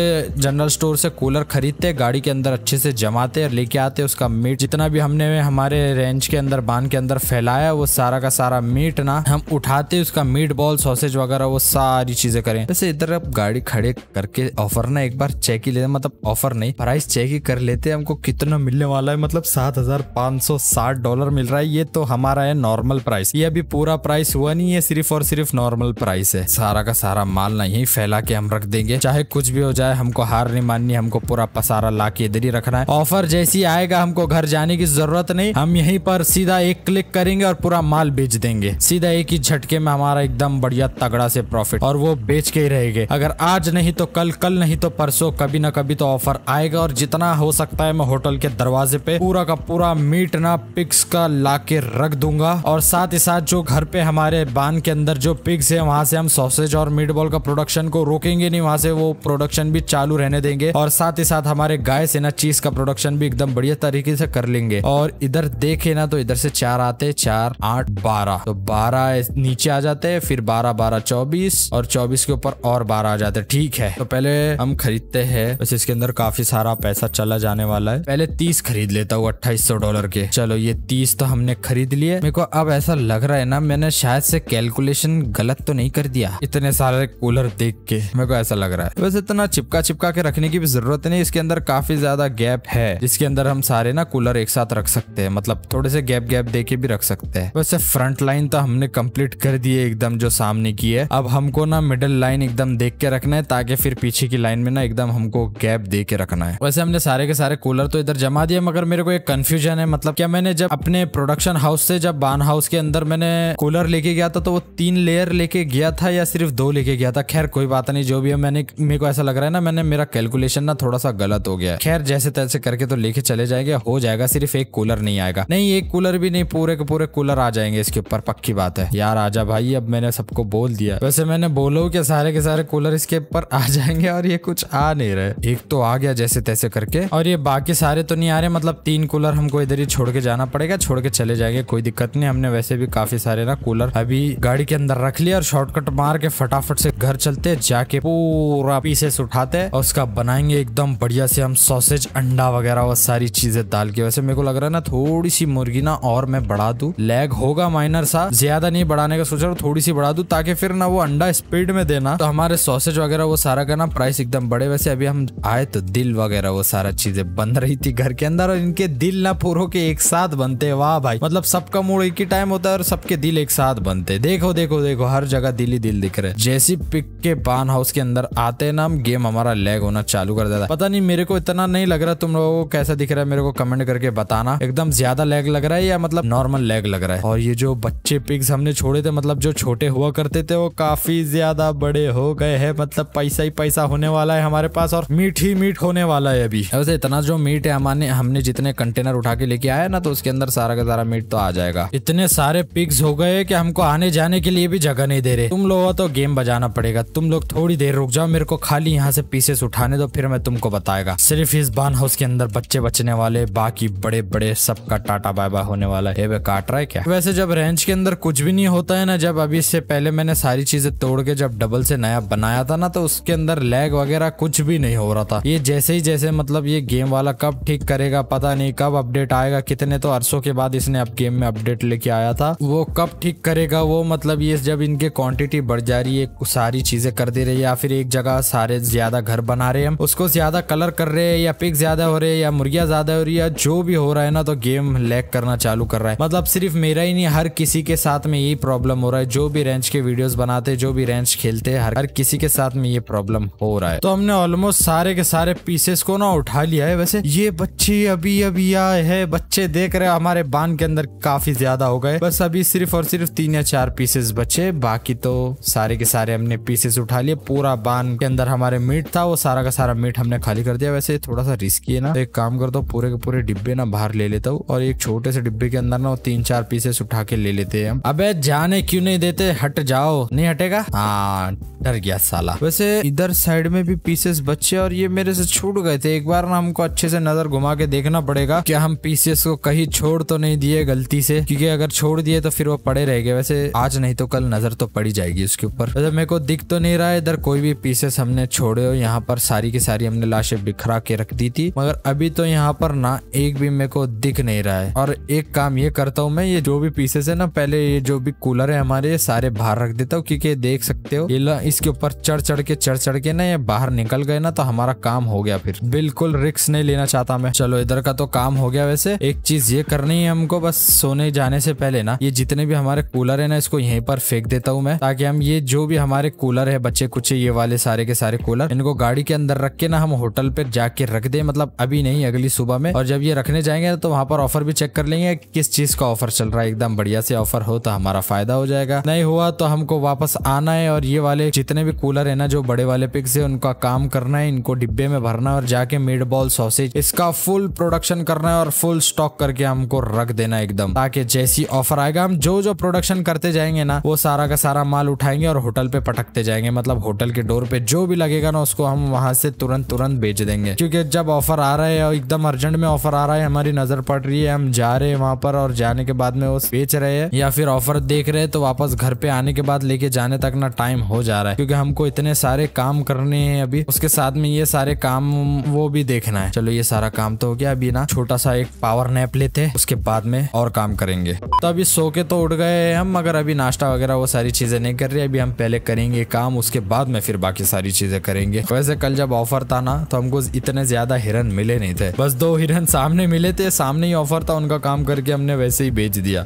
जनरल स्टोर से कूलर खरीदते गाड़ी के अंदर अच्छे से जमाते और लेके आते हैं उसका मीट जितना भी हमने हमारे रेंज के अंदर बांध के अंदर फैलाया वो सारा का सारा मीट ना हम उठाते उसका मीट बॉल सॉसेज वगैरह वो सारी चीजें करें वैसे इधर अब गाड़ी खड़े करके ऑफर ना एक बार चेक ही लेते मतलब ऑफर नहीं प्राइस चेक ही कर लेते हमको कितना मिलने वाला है मतलब सात हजार पाँच सौ साठ डॉलर मिल रहा है ये तो हमारा है नॉर्मल प्राइस ये अभी पूरा प्राइस हुआ नहीं है सिर्फ और सिर्फ नॉर्मल प्राइस है सारा का सारा माल ना यही फैला के हम रख देंगे चाहे कुछ भी हो जाए हमको हार नहीं माननी हमको पूरा पसारा ला के इधर ही रखना है ऑफर जैसी आए आएगा हमको घर जाने की जरूरत नहीं हम यहीं पर सीधा एक क्लिक करेंगे और पूरा माल बेच देंगे सीधा एक ही झटके में हमारा एकदम बढ़िया तगड़ा से प्रॉफिट और वो बेच के ही रहेंगे अगर आज नहीं तो कल कल नहीं तो परसों कभी ना कभी तो ऑफर आएगा और जितना हो सकता है मैं होटल के दरवाजे पे पूरा का पूरा मीट ना पिक्स का ला के रख दूंगा और साथ ही साथ जो घर पे हमारे बांध के अंदर जो पिग्स है वहाँ से हम सॉसेज और मीट बॉल का प्रोडक्शन को रोकेंगे नहीं वहाँ से वो प्रोडक्शन भी चालू रहने देंगे और साथ ही साथ हमारे गाय से ना चीज का प्रोडक्शन भी एकदम बढ़िया बढ़िया तरीके से कर लेंगे और इधर देखे ना तो इधर से चार आते चार आठ बारह तो बारह नीचे आ जाते हैं फिर बारह बारह चौबीस और चौबीस के ऊपर और बारह आ जाते ठीक है तो पहले हम खरीदते हैं बस इसके अंदर काफी सारा पैसा चला जाने वाला है पहले तीस खरीद लेता हूँ अट्ठाईस डॉलर के चलो ये तीस तो हमने खरीद लिए मेरे को अब ऐसा लग रहा है ना मैंने शायद से कैलकुलेशन गलत तो नहीं कर दिया इतने सारे कूलर देख के मेरे को ऐसा लग रहा है बस इतना चिपका चिपका के रखने की भी जरूरत नहीं इसके अंदर काफी ज्यादा गैप है जिसके अंदर अंदर हम सारे ना कूलर एक साथ रख सकते हैं मतलब थोड़े से गैप गैप दे के भी रख सकते हैं वैसे फ्रंट लाइन तो हमने कम्प्लीट कर दी एकदम जो सामने की है अब हमको ना मिडल लाइन एकदम देख के रखना है ताकि फिर पीछे की लाइन में ना एकदम हमको गैप दे के रखना है वैसे हमने सारे के सारे कूलर तो इधर जमा दिया मगर मेरे को एक कंफ्यूजन है मतलब क्या मैंने जब अपने प्रोडक्शन हाउस से जब बान हाउस के अंदर मैंने कूलर लेके गया था तो वो तीन लेयर लेके गया था या सिर्फ दो लेके गया था खैर कोई बात नहीं जो भी है मैंने मेरे को ऐसा लग रहा है ना मैंने मेरा कैलकुलेशन ना थोड़ा सा गलत हो गया खैर जैसे तैसे करके तो लेके चल चले जाएंगे हो जाएगा सिर्फ एक कूलर नहीं आएगा नहीं एक कूलर भी नहीं पूरे के पूरे कूलर आ जाएंगे इसके ऊपर पक्की बात है यार आजा भाई अब मैंने सबको बोल दिया वैसे मैंने बोलो कि सारे के सारे कूलर इसके ऊपर आ जाएंगे और ये कुछ आ नहीं रहे एक तो आ गया जैसे तैसे करके और ये बाकी सारे तो नहीं आ रहे मतलब तीन कूलर हमको इधर ही छोड़ के जाना पड़ेगा छोड़ के चले जाएंगे कोई दिक्कत नहीं हमने वैसे भी काफी सारे ना कूलर अभी गाड़ी के अंदर रख लिया और शॉर्टकट मार के फटाफट से घर चलते जाके पूरा पीसेस उठाते और उसका बनाएंगे एकदम बढ़िया से हम सॉसेज अंडा वगैरह वो सारी सारी चीजें डाल के वैसे मेरे को लग रहा है ना थोड़ी सी मुर्गी ना और मैं बढ़ा दू लेग होगा माइनर सा ज्यादा नहीं बढ़ाने का सोच रहा हूँ थोड़ी सी बढ़ा दू ताकि फिर ना वो अंडा स्पीड में देना तो हमारे सॉसेज वगैरह वो सारा का ना प्राइस एकदम बढ़े वैसे अभी हम आए तो दिल वगैरह वो सारा चीजें बन रही थी घर के अंदर और इनके दिल ना पूरो के एक साथ बनते वाह भाई मतलब सबका मूड एक ही टाइम होता है और सबके दिल एक साथ बनते देखो देखो देखो हर जगह दिल ही दिल दिख रहे जैसी पिक के पान हाउस के अंदर आते ना हम गेम हमारा लैग होना चालू कर देता पता नहीं मेरे को इतना नहीं लग रहा तुम लोगों को कैसा दिख रहा है मेरे को कमेंट करके बताना एकदम ज्यादा लैग लग रहा है या मतलब नॉर्मल लैग लग रहा है और ये जो बच्चे पिग्स हमने छोड़े थे मतलब जो छोटे हुआ करते थे वो काफी ज्यादा बड़े हो गए है मतलब पैसा ही पैसा होने वाला है हमारे पास और मीट ही मीट होने वाला है अभी वैसे इतना जो मीट है हमारे हमने जितने कंटेनर उठा के लेके आया ना तो उसके अंदर सारा का सारा मीट तो आ जाएगा इतने सारे पिग्स हो गए की हमको आने जाने के लिए भी जगह नहीं दे रहे तुम लोग तो गेम बजाना पड़ेगा तुम लोग थोड़ी देर रुक जाओ मेरे को खाली यहाँ से पीसेस उठाने दो फिर मैं तुमको बताएगा सिर्फ इस बान हाउस के अंदर बच्चे बच्चे बचने वाले बाकी बड़े बड़े सबका टाटा बाय बाय होने वाला है वे काट रहा है क्या वैसे जब रेंज के अंदर कुछ भी नहीं होता है ना जब अभी इससे पहले मैंने सारी चीजें तोड़ के जब डबल से नया बनाया था ना तो उसके अंदर लैग वगैरह कुछ भी नहीं हो रहा था ये जैसे ही जैसे मतलब ये गेम वाला कब ठीक करेगा पता नहीं कब अपडेट आएगा कितने तो अरसों के बाद इसने अब गेम में अपडेट लेके आया था वो कब ठीक करेगा वो मतलब ये जब इनके क्वांटिटी बढ़ जा रही है सारी चीजें कर दे रही है या फिर एक जगह सारे ज्यादा घर बना रहे हैं उसको ज्यादा कलर कर रहे हैं या पिक ज्यादा हो रहे हैं या मुर्गिया ज्यादा हो रही है जो भी हो रहा है ना तो गेम लैग करना चालू कर रहा है मतलब सिर्फ मेरा ही नहीं हर किसी के साथ में यही प्रॉब्लम हो रहा है जो भी रेंज के वीडियोस बनाते जो भी रेंज खेलते हैं हर, हर किसी के साथ में ये प्रॉब्लम हो रहा है तो हमने ऑलमोस्ट सारे के सारे पीसेस को ना उठा लिया है वैसे ये बच्चे अभी अभी आए है बच्चे देख रहे हमारे बांध के अंदर काफी ज्यादा हो गए बस अभी सिर्फ और सिर्फ तीन या चार पीसेस बचे बाकी तो सारे के सारे हमने पीसेस उठा लिए पूरा बांध के अंदर हमारे मीट था वो सारा का सारा मीट हमने खाली कर दिया वैसे थोड़ा सा रिस्की है ना तो एक काम कर दो पूरे के पूरे डिब्बे ना बाहर ले लेता हूँ और एक छोटे से डिब्बे के अंदर ना तीन चार पीसेस उठा के ले लेते हैं हम अबे जाने क्यों नहीं देते हट जाओ नहीं हटेगा हाँ डर गया साला वैसे इधर साइड में भी पीसेस बचे और ये मेरे से छूट गए थे एक बार ना हमको अच्छे से नजर घुमा के देखना पड़ेगा क्या हम पीसेस को कहीं छोड़ तो नहीं दिए गलती से क्योंकि अगर छोड़ दिए तो फिर वो पड़े रह गए वैसे आज नहीं तो कल नजर तो पड़ी जाएगी उसके ऊपर वैसे मेरे को दिख तो नहीं रहा है इधर कोई भी पीसेस हमने छोड़े हो यहाँ पर सारी की सारी हमने लाशें बिखरा के रख दी थी मगर अभी तो यहाँ पर ना एक भी मेरे को दिख नहीं रहा है और एक काम ये करता हूँ मैं ये जो भी पीसेस है ना पहले ये जो भी कूलर है हमारे ये सारे बाहर रख देता हूँ क्योंकि देख सकते हो ये इसके ऊपर चढ़ चढ़ के चढ़ चढ़ के ना ये बाहर निकल गए ना तो हमारा काम हो गया फिर बिल्कुल रिक्स नहीं लेना चाहता मैं चलो इधर का तो काम हो गया वैसे एक चीज ये करनी है हमको बस सोने जाने से पहले ना ये जितने भी हमारे कूलर है ना इसको यहीं पर फेंक देता हूँ मैं ताकि हम ये जो भी हमारे कूलर है बच्चे कुछ ये वाले सारे के सारे कूलर इनको गाड़ी के अंदर रख के ना हम होटल पे जाके रख दे मतलब अभी नहीं अगली सुबह में और जब ये रखने जाएंगे तो वहाँ पर ऑफर भी चेक कर लेंगे किस चीज का ऑफर चल रहा है एकदम बढ़िया से ऑफर हो तो हमारा फायदा हो जाएगा नहीं हुआ तो हमको वापस आना है और ये वाले जितने भी कूलर है ना जो बड़े वाले पिक्स है उनका काम करना है इनको डिब्बे में भरना है और जाके मीट बॉल सॉसेज इसका फुल प्रोडक्शन करना है और फुल स्टॉक करके हमको रख देना एकदम ताकि जैसी ऑफर आएगा हम जो जो प्रोडक्शन करते जाएंगे ना वो सारा का सारा माल उठाएंगे और होटल पे पटकते जाएंगे मतलब होटल के डोर पे जो भी लगेगा ना उसको हम वहां से तुरंत तुरंत बेच देंगे क्योंकि जब ऑफर आ रहे हैं और एकदम हम अर्जेंट में ऑफर आ रहा है हमारी नज़र पड़ रही है हम जा रहे हैं वहाँ पर और जाने के बाद में वो बेच रहे हैं या फिर ऑफर देख रहे हैं तो वापस घर पे आने के बाद लेके जाने तक ना टाइम हो जा रहा है क्योंकि हमको इतने सारे काम करने हैं अभी उसके साथ में ये सारे काम वो भी देखना है चलो ये सारा काम तो हो गया अभी ना छोटा सा एक पावर नैप लेते हैं उसके बाद में और काम करेंगे तो अभी सो के तो उठ गए हम मगर अभी नाश्ता वगैरह वो सारी चीजें नहीं कर रही अभी हम पहले करेंगे काम उसके बाद में फिर बाकी सारी चीजें करेंगे वैसे कल जब ऑफर था ना तो हमको इतने ज्यादा हिरन मिले नहीं थे बस दो हिरन सामने मिले थे सामने ही ऑफर था उनका काम करके हमने वैसे ही बेच दिया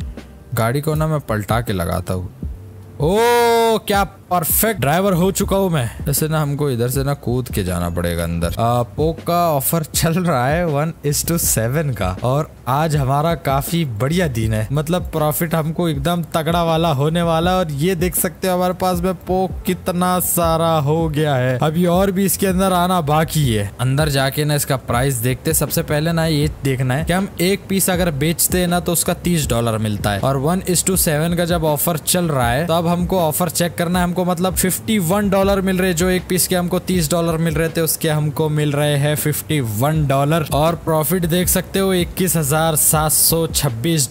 गाड़ी को ना मैं पलटा के लगाता हूँ ओ क्या परफेक्ट ड्राइवर हो चुका हूँ मैं जैसे ना हमको इधर से ना कूद के जाना पड़ेगा अंदर पोक का ऑफर चल रहा है वन इज टू सेवन का और आज हमारा काफी बढ़िया दिन है मतलब प्रॉफिट हमको एकदम तगड़ा वाला होने वाला और ये देख सकते हो हमारे पास में पोक कितना सारा हो गया है अभी और भी इसके अंदर आना बाकी है अंदर जाके ना इसका प्राइस देखते सबसे पहले ना ये देखना है कि हम एक पीस अगर बेचते हैं ना तो उसका तीस डॉलर मिलता है और वन इज टू सेवन का जब ऑफर चल रहा है तो अब हमको ऑफर चेक करना है हमको हमको मतलब 51 डॉलर मिल रहे जो एक पीस के हमको 30 डॉलर मिल रहे थे उसके हमको मिल रहे हैं 51 डॉलर और प्रॉफिट देख सकते हो इक्कीस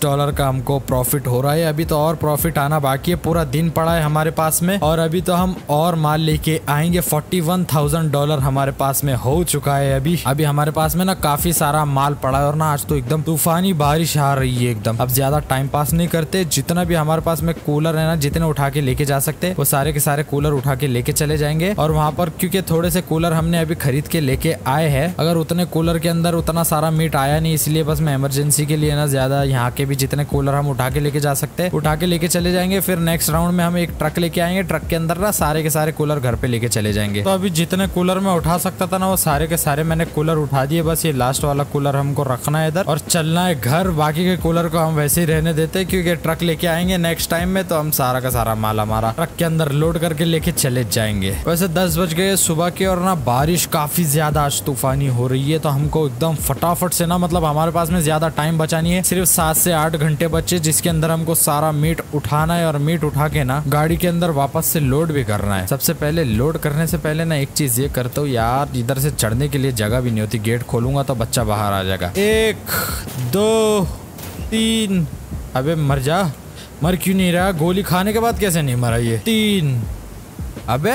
डॉलर का हमको प्रॉफिट हो रहा है अभी तो और प्रॉफिट आना बाकी है पूरा दिन पड़ा है हमारे पास में और अभी तो हम और माल लेके आएंगे 41,000 डॉलर हमारे पास में हो चुका है अभी अभी हमारे पास में ना काफी सारा माल पड़ा है और ना आज तो एकदम तूफानी बारिश आ रही है एकदम अब ज्यादा टाइम पास नहीं करते जितना भी हमारे पास में कूलर है ना जितने उठा के लेके जा सकते वो सारे के सारे कूलर उठा के लेके चले जाएंगे और वहाँ पर क्योंकि थोड़े से कूलर हमने अभी खरीद के लेके आए हैं अगर उतने कूलर के अंदर उतना सारा मीट आया नहीं इसलिए बस मैं इमरजेंसी के लिए ना ज्यादा यहाँ के भी जितने कूलर हम उठा के लेके जा सकते हैं उठा के लेके चले जाएंगे फिर नेक्स्ट राउंड में हम एक ट्रक लेके आएंगे ट्रक के अंदर ना सारे के सारे कूलर घर पे लेके चले जाएंगे तो अभी जितने कूलर में उठा सकता था ना वो सारे के सारे मैंने कूलर उठा दिए बस ये लास्ट वाला कूलर हमको रखना है इधर और चलना है घर बाकी के कूलर को हम वैसे ही रहने देते क्योंकि ट्रक लेके आएंगे नेक्स्ट टाइम में तो हम सारा का सारा माल हमारा ट्रक के अंदर लोड लोड करके लेके चले जाएंगे वैसे दस बज गए सुबह के और ना बारिश काफी ज्यादा आज तूफानी हो रही है तो हमको एकदम फटाफट से ना मतलब हमारे पास में ज्यादा टाइम बचानी है सिर्फ सात से आठ घंटे बचे जिसके अंदर हमको सारा मीट उठाना है और मीट उठा के ना गाड़ी के अंदर वापस से लोड भी करना है सबसे पहले लोड करने से पहले ना एक चीज ये करता हूँ यार इधर से चढ़ने के लिए जगह भी नहीं होती गेट खोलूंगा तो बच्चा बाहर आ जाएगा एक दो तीन अबे मर जा मर क्यों नहीं रहा गोली खाने के बाद कैसे नहीं मरा ये तीन अबे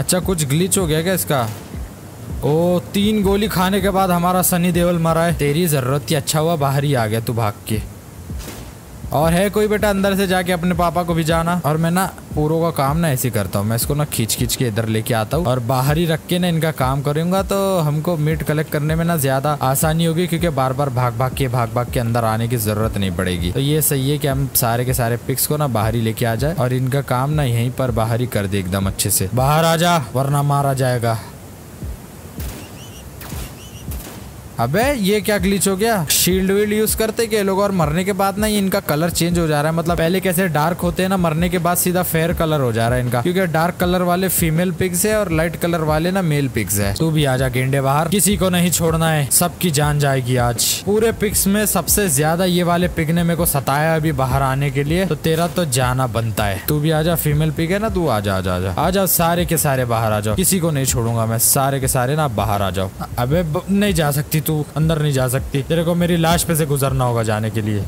अच्छा कुछ ग्लिच हो गया क्या इसका ओ तीन गोली खाने के बाद हमारा सनी देवल मरा है तेरी जरूरत ही अच्छा हुआ बाहर ही आ गया तू भाग के और है कोई बेटा अंदर से जाके अपने पापा को भी जाना और मैं ना पूरो का काम ना ऐसे करता हूँ मैं इसको ना खींच खींच के इधर लेके आता हूँ और बाहर ही रख के ना इनका काम करूंगा तो हमको मीट कलेक्ट करने में ना ज्यादा आसानी होगी क्योंकि बार बार भाग भाग के भाग भाग के अंदर आने की जरूरत नहीं पड़ेगी तो ये सही है कि हम सारे के सारे पिक्स को ना बाहर ही लेके आ जाए और इनका काम ना यहीं पर बाहर ही कर दे एकदम अच्छे से बाहर आ जा वरना मारा जाएगा अबे ये क्या ग्लिच हो गया शील्ड वील्ड यूज करते क्या लोग और मरने के बाद ना इनका कलर चेंज हो जा रहा है मतलब पहले कैसे डार्क होते हैं ना मरने के बाद सीधा फेयर कलर हो जा रहा है इनका क्योंकि डार्क कलर वाले फीमेल पिग्स है और लाइट कलर वाले ना मेल पिग्स है तू भी आजा गेंडे बाहर किसी को नहीं छोड़ना है सबकी जान जाएगी आज पूरे पिक्स में सबसे ज्यादा ये वाले पिग ने मेरे को सताया अभी बाहर आने के लिए तो तेरा तो जाना बनता है तू भी आजा फीमेल पिग है ना तू आजा आजा आजा आ जाओ सारे के सारे बाहर आ जाओ किसी को नहीं छोड़ूंगा मैं सारे के सारे ना बाहर आ जाओ अबे नहीं जा सकती तू अंदर नहीं जा सकती तेरे को मेरी लाश पे से गुजरना होगा जाने के लिए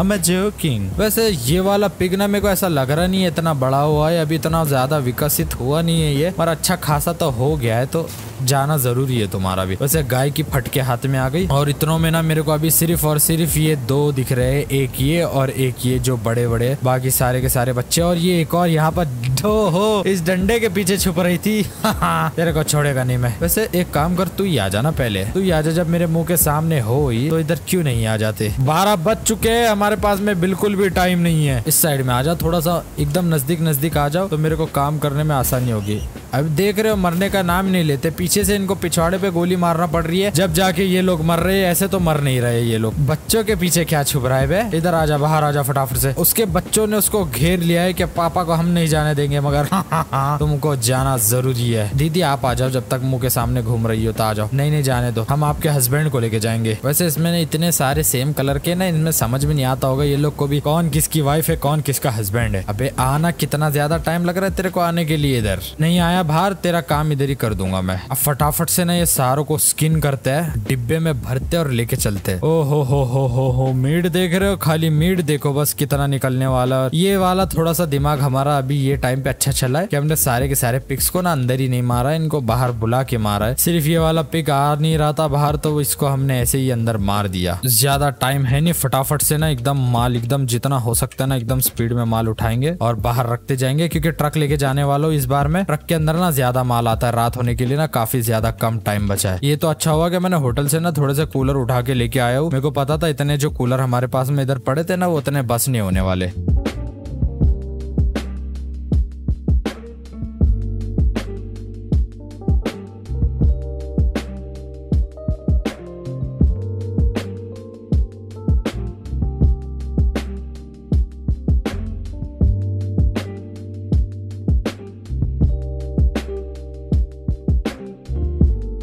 I'm joking. वैसे ये वाला पिग ना मेरे को ऐसा लग रहा नहीं है इतना बड़ा हुआ है अभी इतना ज्यादा विकसित हुआ नहीं है ये पर अच्छा खासा तो हो गया है तो जाना जरूरी है तुम्हारा भी वैसे गाय की फटके हाथ में आ गई और इतनों में ना मेरे को अभी सिर्फ और सिर्फ ये दो दिख रहे हैं एक ये और एक ये जो बड़े बड़े बाकी सारे के सारे बच्चे और ये एक और यहाँ पर दो हो इस डंडे के पीछे छुप रही थी तेरे को छोड़ेगा नहीं मैं वैसे एक काम कर तू ही आ जाना पहले तू ही आ जा जब मेरे मुंह के सामने हो ही तो इधर क्यों नहीं आ जाते बारह बज चुके हैं हमारे पास में बिल्कुल भी टाइम नहीं है इस साइड में आ जा थोड़ा सा एकदम नजदीक नजदीक आ जाओ तो मेरे को काम करने में आसानी होगी अब देख रहे हो मरने का नाम नहीं लेते पीछे पीछे से इनको पिछवाड़े पे गोली मारना पड़ रही है जब जाके ये लोग मर रहे ऐसे तो मर नहीं रहे ये लोग बच्चों के पीछे क्या छुप रहा है इधर आजा बाहर आजा फटाफट से उसके बच्चों ने उसको घेर लिया है कि पापा को हम नहीं जाने देंगे मगर हाँ, तुमको जाना जरूरी है दीदी आप आ जाओ जब तक मुंह के सामने घूम रही हो तो आ जाओ नहीं नहीं जाने दो हम आपके हस्बैंड को लेके जाएंगे वैसे इसमें इतने सारे सेम कलर के ना इनमें समझ में नहीं आता होगा ये लोग को भी कौन किसकी वाइफ है कौन किसका हस्बैंड है अबे आना कितना ज्यादा टाइम लग रहा है तेरे को आने के लिए इधर नहीं आया बाहर तेरा काम इधर ही कर दूंगा मैं फटाफट से ना ये सारों को स्किन करते हैं डिब्बे में भरते और लेके चलते हैं ओ हो हो हो हो हो मीट देख रहे हो खाली मीट देखो बस कितना निकलने वाला ये वाला थोड़ा सा दिमाग हमारा अभी ये टाइम पे अच्छा चला है कि हमने सारे के सारे पिक्स को ना अंदर ही नहीं मारा इनको बाहर बुला के मारा है सिर्फ ये वाला पिक आ नहीं रहा था बाहर तो इसको हमने ऐसे ही अंदर मार दिया ज्यादा टाइम है नहीं फटाफट से ना एकदम माल एकदम जितना हो सकता है ना एकदम स्पीड में माल उठाएंगे और बाहर रखते जाएंगे क्योंकि ट्रक लेके जाने वालों इस बार में ट्रक के अंदर ना ज्यादा माल आता है रात होने के लिए ना काफी काफी ज्यादा कम टाइम बचा है ये तो अच्छा हुआ कि मैंने होटल से ना थोड़े से कूलर उठा के लेके आया हूँ मेरे को पता था इतने जो कूलर हमारे पास में इधर पड़े थे ना वो उतने बस नहीं होने वाले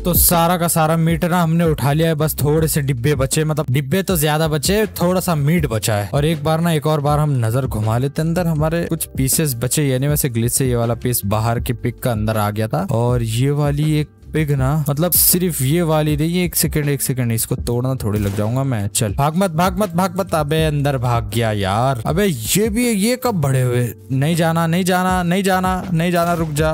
तो सारा का सारा मीट ना हमने उठा लिया है बस थोड़े से डिब्बे बचे मतलब डिब्बे तो ज्यादा बचे थोड़ा सा मीट बचा है और एक बार ना एक और बार हम नजर घुमा लेते अंदर हमारे कुछ पीसेस बचे यानी वैसे ग्लिस से ये वाला पीस बाहर के पिक का अंदर आ गया था और ये वाली एक पिग ना मतलब सिर्फ ये वाली रही एक सेकंड एक सेकंड इसको तोड़ना थोड़ी लग जाऊंगा मैं चल भाग मत भाग मत भाग मत अबे अंदर भाग गया यार अबे ये भी ये कब बड़े हुए नहीं जाना नहीं जाना नहीं जाना नहीं जाना रुक जा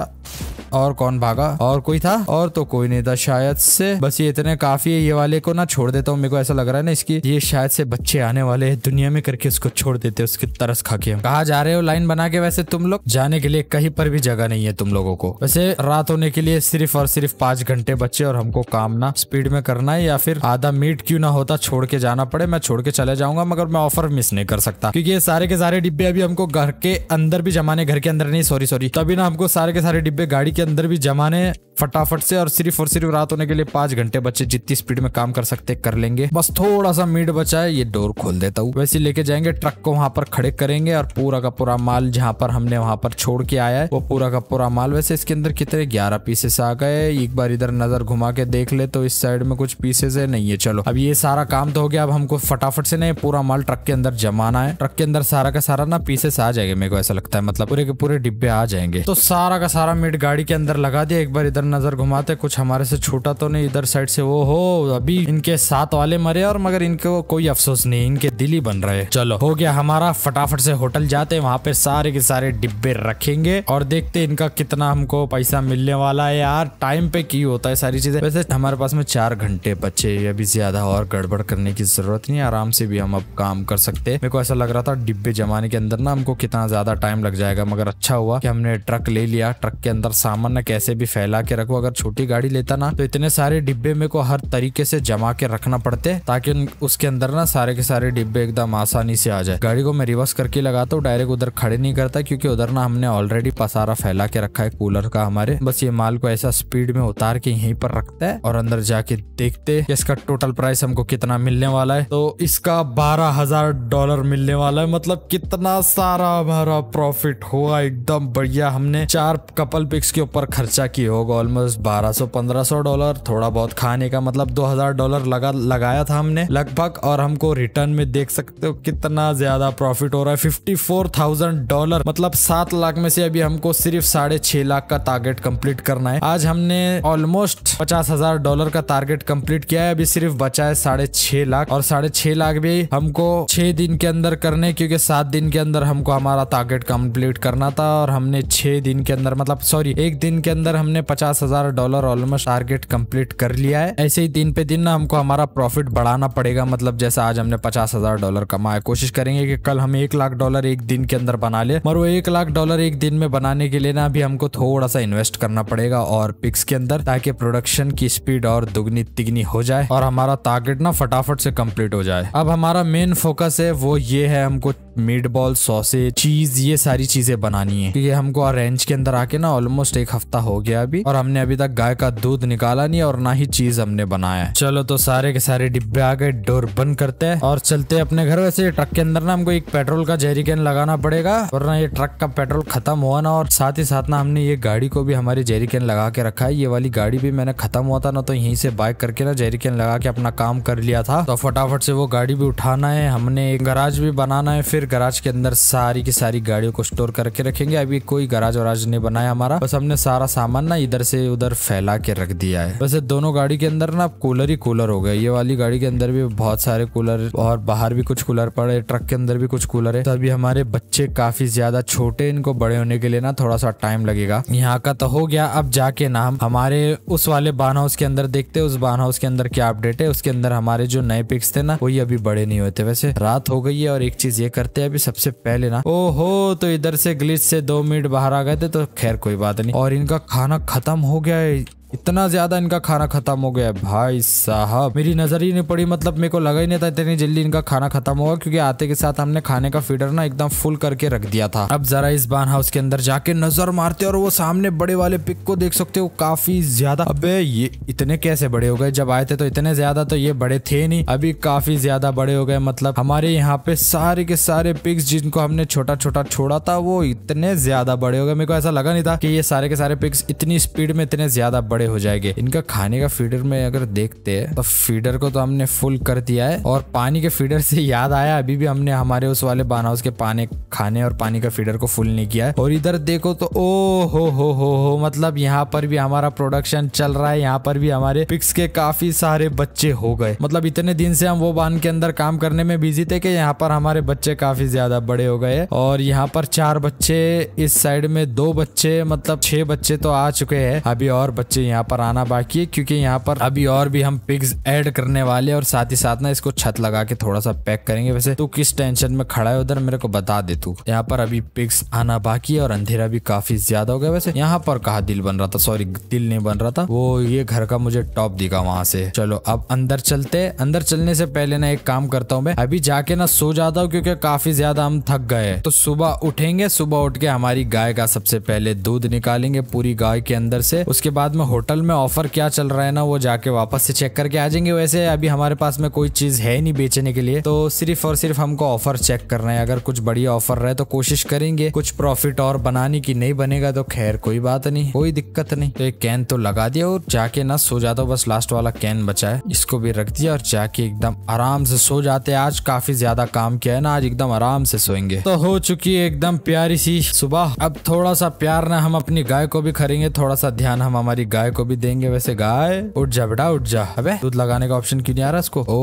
और कौन भागा और कोई था और तो कोई नहीं था शायद से बस ये इतने काफी है ये वाले को ना छोड़ देता हूँ मेरे को ऐसा लग रहा है ना इसकी ये शायद से बच्चे आने वाले है दुनिया में करके उसको छोड़ देते उसकी तरस खा के कहा जा रहे हो लाइन बना के वैसे तुम लोग जाने के लिए कहीं पर भी जगह नहीं है तुम लोगों को वैसे रात होने के लिए सिर्फ और सिर्फ पांच घंटे बच्चे और हमको काम ना स्पीड में करना है या फिर आधा मीट क्यों ना होता छोड़ के जाना पड़े मैं छोड़ के चले जाऊंगा मगर मैं ऑफर मिस नहीं कर सकता क्योंकि ये सारे के सारे डिब्बे अभी हमको घर के अंदर भी जमाने घर के अंदर नहीं सॉरी सॉरी तभी ना हमको सारे के सारे डिब्बे गाड़ी के अंदर भी जमाने फटाफट से और सिर्फ और सिर्फ रात होने के लिए पांच घंटे बच्चे जितनी स्पीड में काम कर सकते कर लेंगे बस थोड़ा सा मीट बचा है ये डोर खोल देता हूँ वैसे लेके जाएंगे ट्रक को वहां पर खड़े करेंगे और पूरा का पूरा माल जहाँ पर हमने वहां पर छोड़ के आया है वो पूरा का पूरा माल वैसे इसके अंदर कितने ग्यारह पीसेस आ गए एक बार इधर नजर घुमा के देख ले तो इस साइड में कुछ पीसेस है नहीं है चलो अब ये सारा काम तो हो गया अब हमको फटाफट से नहीं पूरा माल ट्रक के अंदर जमाना है ट्रक के अंदर सारा का सारा ना पीसेस आ जाएगा मेरे को ऐसा लगता है मतलब पूरे के पूरे डिब्बे आ जाएंगे तो सारा का सारा मीट गाड़ी के के अंदर लगा दिया एक बार इधर नजर घुमाते कुछ हमारे से छूटा तो नहीं इधर साइड से वो हो अभी इनके साथ वाले मरे और मगर इनको कोई अफसोस नहीं इनके दिल ही बन रहे चलो हो गया हमारा फटाफट से होटल जाते वहाँ पे सारे के सारे डिब्बे रखेंगे और देखते इनका कितना हमको पैसा मिलने वाला है यार टाइम पे की होता है सारी चीजें वैसे हमारे पास में चार घंटे बचे अभी ज्यादा और गड़बड़ करने की जरूरत नहीं आराम से भी हम अब काम कर सकते मेरे को ऐसा लग रहा था डिब्बे जमाने के अंदर ना हमको कितना ज्यादा टाइम लग जाएगा मगर अच्छा हुआ कि हमने ट्रक ले लिया ट्रक के अंदर सामान ना कैसे भी फैला के रखो अगर छोटी गाड़ी लेता ना तो इतने सारे डिब्बे मेरे को हर तरीके से जमा के रखना पड़ते ताकि उसके अंदर ना सारे के सारे डिब्बे एकदम आसानी से आ जाए गाड़ी को मैं रिवर्स करके लगाता हूँ डायरेक्ट उधर खड़े नहीं करता क्योंकि उधर ना हमने ऑलरेडी पसारा फैला के रखा है कूलर का हमारे बस ये माल को ऐसा स्पीड में उतार के यहीं पर रखता है और अंदर जाके देखते इसका टोटल प्राइस हमको कितना मिलने वाला है तो इसका बारह हजार डॉलर मिलने वाला है मतलब कितना सारा हमारा प्रॉफिट हुआ एकदम बढ़िया हमने चार कपल पिक्स के ऊपर खर्चा किए होगा ऑलमोस्ट 1200-1500 डॉलर थोड़ा बहुत खाने का मतलब 2000 डॉलर लगा लगाया था हमने लगभग और हमको रिटर्न में देख सकते हो कितना ज्यादा प्रॉफिट हो रहा है 54,000 डॉलर मतलब सात लाख में से अभी हमको सिर्फ साढ़े छह लाख का टारगेट कंप्लीट करना है आज हमने ऑलमोस्ट पचास हजार डॉलर का टारगेट कम्प्लीट किया है अभी सिर्फ बचा है साढ़े छह लाख और साढ़े छह लाख भी हमको छह दिन के अंदर करने क्योंकि सात दिन के अंदर हमको हमारा टारगेट कम्प्लीट करना था और हमने छह दिन के अंदर मतलब सॉरी एक एक दिन के अंदर हमने पचास हजार डॉलर ऑलमोस्ट टारगेट कंप्लीट कर लिया है ऐसे ही दिन पे दिन ना हमको हमारा प्रॉफिट बढ़ाना पड़ेगा मतलब जैसा आज हमने पचास हजार डॉलर कमाया कोशिश करेंगे कि कल हम एक लाख डॉलर एक दिन के अंदर बना ले मगर वो एक लाख डॉलर एक दिन में बनाने के लिए ना अभी हमको थोड़ा सा इन्वेस्ट करना पड़ेगा और पिक्स के अंदर ताकि प्रोडक्शन की स्पीड और दुगनी तिगनी हो जाए और हमारा टारगेट ना फटाफट से कम्प्लीट हो जाए अब हमारा मेन फोकस है वो ये है हमको मीट बॉल सॉसेज चीज ये सारी चीजें बनानी है क्योंकि हमको रेंज के अंदर आके ना ऑलमोस्ट एक हफ्ता हो गया अभी और हमने अभी तक गाय का दूध निकाला नहीं और ना ही चीज हमने बनाया है चलो तो सारे के सारे डिब्बे आ गए डोर बंद करते हैं और चलते अपने घर वैसे ट्रक के अंदर ना हमको एक पेट्रोल का जेरिकेन लगाना पड़ेगा वरना ये ट्रक का पेट्रोल खत्म हुआ ना और साथ ही साथ ना हमने ये गाड़ी को भी हमारी जेरिकेन लगा के रखा है ये वाली गाड़ी भी मैंने खत्म हुआ था ना तो यही से बाइक करके ना जेरिकेन लगा के अपना काम कर लिया था तो फटाफट से वो गाड़ी भी उठाना है हमने एक गराज भी बनाना है फिर गराज के अंदर सारी की सारी गाड़ियों को स्टोर करके रखेंगे अभी कोई गराज वराज नहीं बनाया हमारा बस हमने हमने सारा सामान ना इधर से उधर फैला के रख दिया है वैसे दोनों गाड़ी के अंदर ना कूलर ही कूलर हो गए ये वाली गाड़ी के अंदर भी बहुत सारे कूलर और बाहर भी कुछ कूलर पड़े ट्रक के अंदर भी कुछ कूलर है अभी हमारे बच्चे काफी ज्यादा छोटे इनको बड़े होने के लिए ना थोड़ा सा टाइम लगेगा यहाँ का तो हो गया अब जाके ना हम हमारे उस वाले बान हाउस के अंदर देखते उस बान हाउस के अंदर क्या अपडेट है उसके अंदर हमारे जो नए पिक्स थे ना वही अभी बड़े नहीं होते वैसे रात हो गई है और एक चीज ये करते हैं अभी सबसे पहले ना ओहो तो इधर से ग्लिच से दो मिनट बाहर आ गए थे तो खैर कोई बात नहीं और इनका खाना खत्म हो गया है इतना ज्यादा इनका खाना खत्म हो गया भाई साहब मेरी नजर ही नहीं पड़ी मतलब मेरे को लगा ही नहीं था इतनी जल्दी इनका खाना खत्म होगा क्योंकि आते के साथ हमने खाने का फीडर ना एकदम फुल करके रख दिया था अब जरा इस बान हाउस के अंदर जाके नजर मारते और वो सामने बड़े वाले पिक को देख सकते हो काफी ज्यादा अब ये इतने कैसे बड़े हो गए जब आए थे तो इतने ज्यादा तो ये बड़े थे नहीं अभी काफी ज्यादा बड़े हो गए मतलब हमारे यहाँ पे सारे के सारे पिक्स जिनको हमने छोटा छोटा छोड़ा था वो इतने ज्यादा बड़े हो गए मेरे को ऐसा लगा नहीं था कि ये सारे के सारे पिक्स इतनी स्पीड में इतने ज्यादा बड़े बड़े हो जाएंगे इनका खाने का फीडर में अगर देखते हैं तो फीडर को तो हमने फुल कर दिया है और पानी के फीडर से याद आया अभी भी हमने हमारे उस वाले बान हाउस के पाने खाने और पानी का फीडर को फुल नहीं किया है और इधर देखो तो ओ हो हो हो हो मतलब यहाँ पर भी हमारा प्रोडक्शन चल रहा है यहाँ पर भी हमारे पिक्स के काफी सारे बच्चे हो गए मतलब इतने दिन से हम वो बांध के अंदर काम करने में बिजी थे कि यहाँ पर हमारे बच्चे काफी ज्यादा बड़े हो गए और यहाँ पर चार बच्चे इस साइड में दो बच्चे मतलब छह बच्चे तो आ चुके हैं अभी और बच्चे यहाँ पर आना बाकी है क्योंकि यहाँ पर अभी और भी हम पिग्स ऐड करने वाले और साथ ही साथ ना इसको छत लगा के थोड़ा सा पैक करेंगे वैसे तू किस टेंशन में खड़ा है उधर मेरे को बता दे तू यहाँ पर अभी पिग्स आना बाकी है और अंधेरा भी काफी ज्यादा हो गया वैसे यहाँ पर कहा दिल बन रहा था सॉरी दिल नहीं बन रहा था वो ये घर का मुझे टॉप दिखा वहां से चलो अब अंदर चलते अंदर चलने से पहले ना एक काम करता हूँ मैं अभी जाके ना सो जाता हूँ क्योंकि काफी ज्यादा हम थक गए तो सुबह उठेंगे सुबह उठ के हमारी गाय का सबसे पहले दूध निकालेंगे पूरी गाय के अंदर से उसके बाद में होटल होटल में ऑफ़र क्या चल रहा है ना वो जाके वापस से चेक करके आ जाएंगे वैसे अभी हमारे पास में कोई चीज़ है नहीं बेचने के लिए तो सिर्फ और सिर्फ हमको ऑफ़र चेक करना है अगर कुछ बढ़िया ऑफ़र रहे तो कोशिश करेंगे कुछ प्रॉफिट और बनाने की नहीं बनेगा तो खैर कोई बात नहीं कोई दिक्कत नहीं तो एक कैन तो लगा दिया और जाके ना सो जाता बस लास्ट वाला कैन बचा है इसको भी रख दिया और जाके एकदम आराम से सो जाते आज काफी ज्यादा काम किया है ना आज एकदम आराम से सोएंगे तो हो चुकी है एकदम प्यारी सी सुबह अब थोड़ा सा प्यार ना हम अपनी गाय को भी करेंगे थोड़ा सा ध्यान हम हमारी गाय को भी देंगे वैसे गाय उठ जा बेटा उठ जा अबे दूध लगाने का ऑप्शन क्यों नहीं आ रहा इसको ओ